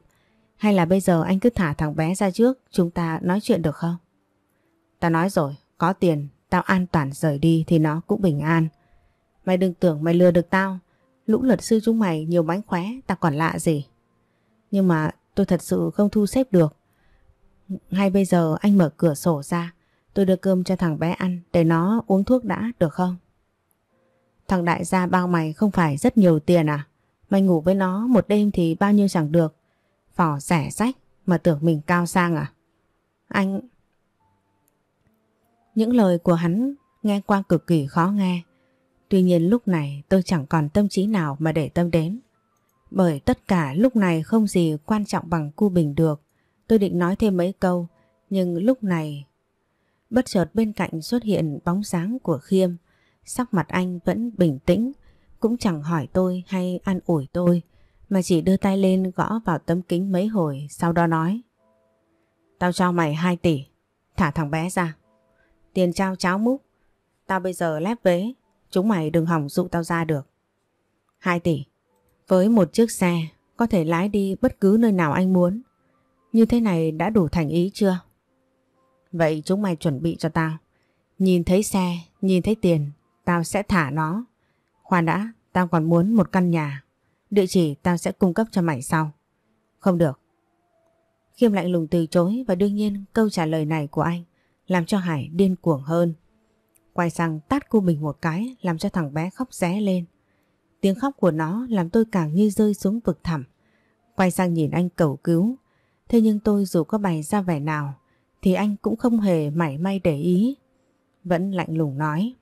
Hay là bây giờ anh cứ thả thằng bé ra trước Chúng ta nói chuyện được không Tao nói rồi Có tiền Tao an toàn rời đi Thì nó cũng bình an Mày đừng tưởng mày lừa được tao Lũ luật sư chúng mày nhiều mánh khóe Tao còn lạ gì Nhưng mà tôi thật sự không thu xếp được Ngay bây giờ anh mở cửa sổ ra Tôi đưa cơm cho thằng bé ăn để nó uống thuốc đã được không? Thằng đại gia bao mày không phải rất nhiều tiền à? Mày ngủ với nó một đêm thì bao nhiêu chẳng được. Phỏ rẻ sách mà tưởng mình cao sang à? Anh... Những lời của hắn nghe qua cực kỳ khó nghe. Tuy nhiên lúc này tôi chẳng còn tâm trí nào mà để tâm đến. Bởi tất cả lúc này không gì quan trọng bằng cu bình được. Tôi định nói thêm mấy câu, nhưng lúc này Bất chợt bên cạnh xuất hiện bóng dáng của Khiêm, sắc mặt anh vẫn bình tĩnh, cũng chẳng hỏi tôi hay an ủi tôi, mà chỉ đưa tay lên gõ vào tấm kính mấy hồi sau đó nói. Tao cho mày 2 tỷ, thả thằng bé ra. Tiền trao cháo múc, tao bây giờ lép vế, chúng mày đừng hỏng dụ tao ra được. 2 tỷ, với một chiếc xe có thể lái đi bất cứ nơi nào anh muốn. Như thế này đã đủ thành ý chưa? Vậy chúng mày chuẩn bị cho tao. Nhìn thấy xe, nhìn thấy tiền, tao sẽ thả nó. Khoan đã, tao còn muốn một căn nhà. Địa chỉ tao sẽ cung cấp cho mày sau. Không được. Khiêm lạnh lùng từ chối và đương nhiên câu trả lời này của anh làm cho Hải điên cuồng hơn. Quay sang tát cô mình một cái làm cho thằng bé khóc ré lên. Tiếng khóc của nó làm tôi càng như rơi xuống vực thẳm. Quay sang nhìn anh cầu cứu. Thế nhưng tôi dù có bày ra vẻ nào thì anh cũng không hề mảy may để ý. Vẫn lạnh lùng nói.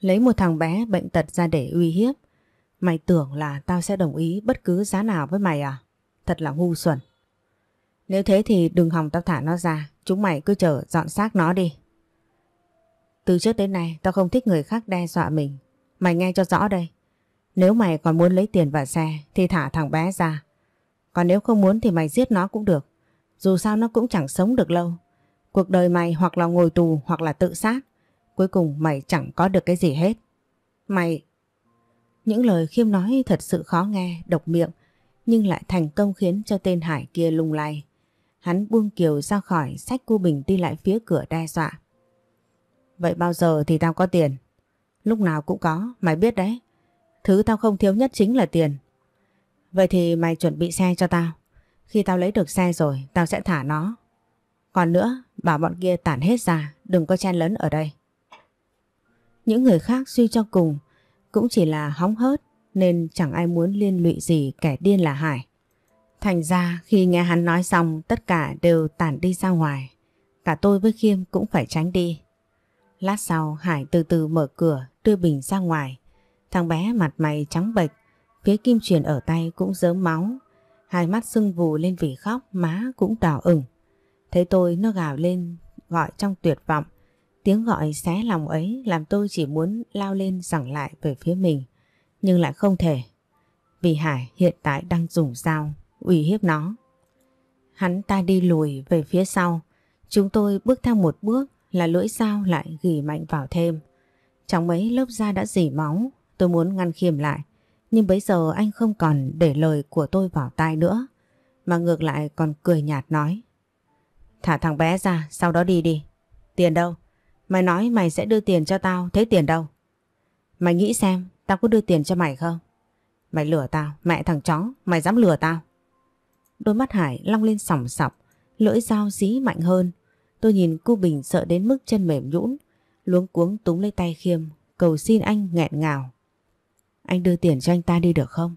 Lấy một thằng bé bệnh tật ra để uy hiếp. Mày tưởng là tao sẽ đồng ý bất cứ giá nào với mày à? Thật là ngu xuẩn. Nếu thế thì đừng hòng tao thả nó ra. Chúng mày cứ chờ dọn xác nó đi. Từ trước đến nay tao không thích người khác đe dọa mình. Mày nghe cho rõ đây. Nếu mày còn muốn lấy tiền và xe thì thả thằng bé ra. Còn nếu không muốn thì mày giết nó cũng được. Dù sao nó cũng chẳng sống được lâu. Cuộc đời mày hoặc là ngồi tù hoặc là tự sát. Cuối cùng mày chẳng có được cái gì hết. Mày... Những lời khiêm nói thật sự khó nghe, độc miệng, nhưng lại thành công khiến cho tên Hải kia lung lay. Hắn buông Kiều ra khỏi, sách cu Bình đi lại phía cửa đe dọa. Vậy bao giờ thì tao có tiền? Lúc nào cũng có, mày biết đấy. Thứ tao không thiếu nhất chính là tiền. Vậy thì mày chuẩn bị xe cho tao. Khi tao lấy được xe rồi, tao sẽ thả nó. Còn nữa, bảo bọn kia tản hết ra, đừng có chen lấn ở đây. Những người khác suy cho cùng, cũng chỉ là hóng hớt nên chẳng ai muốn liên lụy gì kẻ điên là Hải. Thành ra khi nghe hắn nói xong tất cả đều tản đi ra ngoài. Cả tôi với Khiêm cũng phải tránh đi. Lát sau Hải từ từ mở cửa đưa Bình ra ngoài. Thằng bé mặt mày trắng bệch, phía kim truyền ở tay cũng dớm máu Hai mắt sưng vù lên vì khóc, má cũng đỏ ửng. Thấy tôi nó gào lên, gọi trong tuyệt vọng. Tiếng gọi xé lòng ấy làm tôi chỉ muốn lao lên giằng lại về phía mình, nhưng lại không thể. Vì Hải hiện tại đang dùng dao, uy hiếp nó. Hắn ta đi lùi về phía sau, chúng tôi bước theo một bước là lưỡi dao lại gỉ mạnh vào thêm. Trong mấy lớp da đã dỉ máu, tôi muốn ngăn khiêm lại. Nhưng bây giờ anh không còn để lời của tôi vào tai nữa Mà ngược lại còn cười nhạt nói Thả thằng bé ra sau đó đi đi Tiền đâu? Mày nói mày sẽ đưa tiền cho tao Thế tiền đâu? Mày nghĩ xem tao có đưa tiền cho mày không? Mày lừa tao, mẹ thằng chó, mày dám lừa tao Đôi mắt Hải long lên sòng sọc Lưỡi dao dí mạnh hơn Tôi nhìn cu Bình sợ đến mức chân mềm nhũn Luống cuống túm lấy tay Khiêm Cầu xin anh nghẹn ngào anh đưa tiền cho anh ta đi được không?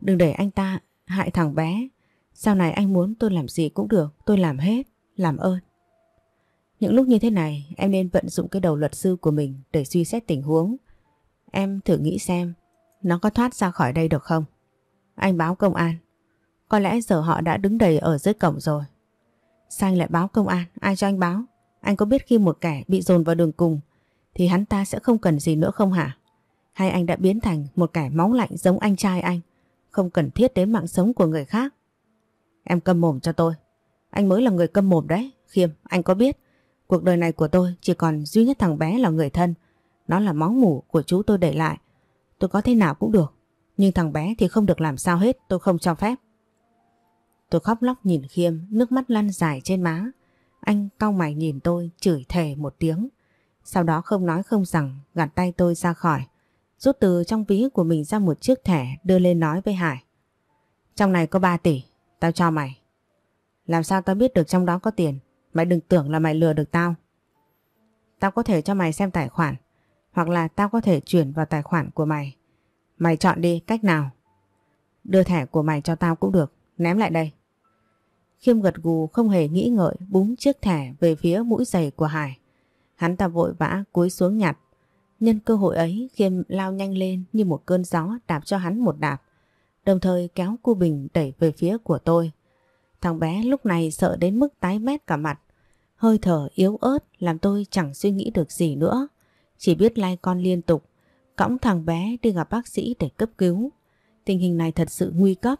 Đừng để anh ta hại thằng bé. Sau này anh muốn tôi làm gì cũng được, tôi làm hết, làm ơn. Những lúc như thế này em nên vận dụng cái đầu luật sư của mình để suy xét tình huống. Em thử nghĩ xem nó có thoát ra khỏi đây được không? Anh báo công an. Có lẽ giờ họ đã đứng đầy ở dưới cổng rồi. Sao anh lại báo công an? Ai cho anh báo? Anh có biết khi một kẻ bị dồn vào đường cùng thì hắn ta sẽ không cần gì nữa không hả? hay anh đã biến thành một kẻ máu lạnh giống anh trai anh, không cần thiết đến mạng sống của người khác. Em câm mồm cho tôi. Anh mới là người câm mồm đấy. Khiêm, anh có biết, cuộc đời này của tôi chỉ còn duy nhất thằng bé là người thân. Nó là máu mủ của chú tôi để lại. Tôi có thế nào cũng được. Nhưng thằng bé thì không được làm sao hết, tôi không cho phép. Tôi khóc lóc nhìn Khiêm, nước mắt lăn dài trên má. Anh cau mày nhìn tôi, chửi thề một tiếng. Sau đó không nói không rằng, gạt tay tôi ra khỏi rút từ trong ví của mình ra một chiếc thẻ đưa lên nói với Hải. Trong này có 3 tỷ, tao cho mày. Làm sao tao biết được trong đó có tiền, mày đừng tưởng là mày lừa được tao. Tao có thể cho mày xem tài khoản, hoặc là tao có thể chuyển vào tài khoản của mày. Mày chọn đi cách nào. Đưa thẻ của mày cho tao cũng được, ném lại đây. Khiêm gật gù không hề nghĩ ngợi búng chiếc thẻ về phía mũi giày của Hải. Hắn ta vội vã cúi xuống nhặt Nhân cơ hội ấy Khiêm lao nhanh lên như một cơn gió đạp cho hắn một đạp, đồng thời kéo cu bình đẩy về phía của tôi. Thằng bé lúc này sợ đến mức tái mét cả mặt, hơi thở yếu ớt làm tôi chẳng suy nghĩ được gì nữa, chỉ biết lay con liên tục, cõng thằng bé đi gặp bác sĩ để cấp cứu. Tình hình này thật sự nguy cấp,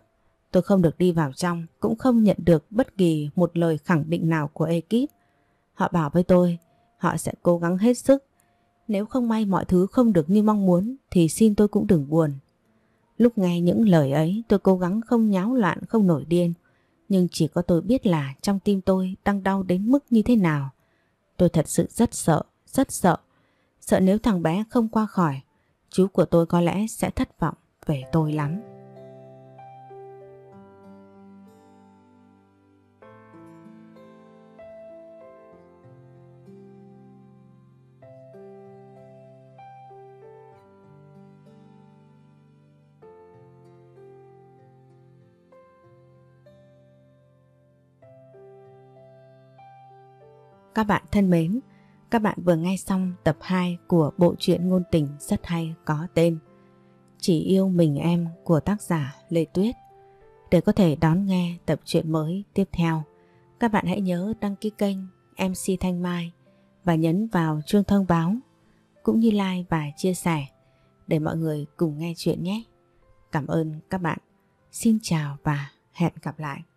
tôi không được đi vào trong, cũng không nhận được bất kỳ một lời khẳng định nào của ekip. Họ bảo với tôi, họ sẽ cố gắng hết sức nếu không may mọi thứ không được như mong muốn thì xin tôi cũng đừng buồn. Lúc nghe những lời ấy tôi cố gắng không nháo loạn, không nổi điên. Nhưng chỉ có tôi biết là trong tim tôi đang đau đến mức như thế nào. Tôi thật sự rất sợ, rất sợ. Sợ nếu thằng bé không qua khỏi, chú của tôi có lẽ sẽ thất vọng về tôi lắm. Các bạn thân mến, các bạn vừa nghe xong tập 2 của bộ truyện ngôn tình rất hay có tên Chỉ yêu mình em của tác giả Lê Tuyết. Để có thể đón nghe tập truyện mới tiếp theo, các bạn hãy nhớ đăng ký kênh MC Thanh Mai và nhấn vào chuông thông báo cũng như like và chia sẻ để mọi người cùng nghe chuyện nhé. Cảm ơn các bạn. Xin chào và hẹn gặp lại.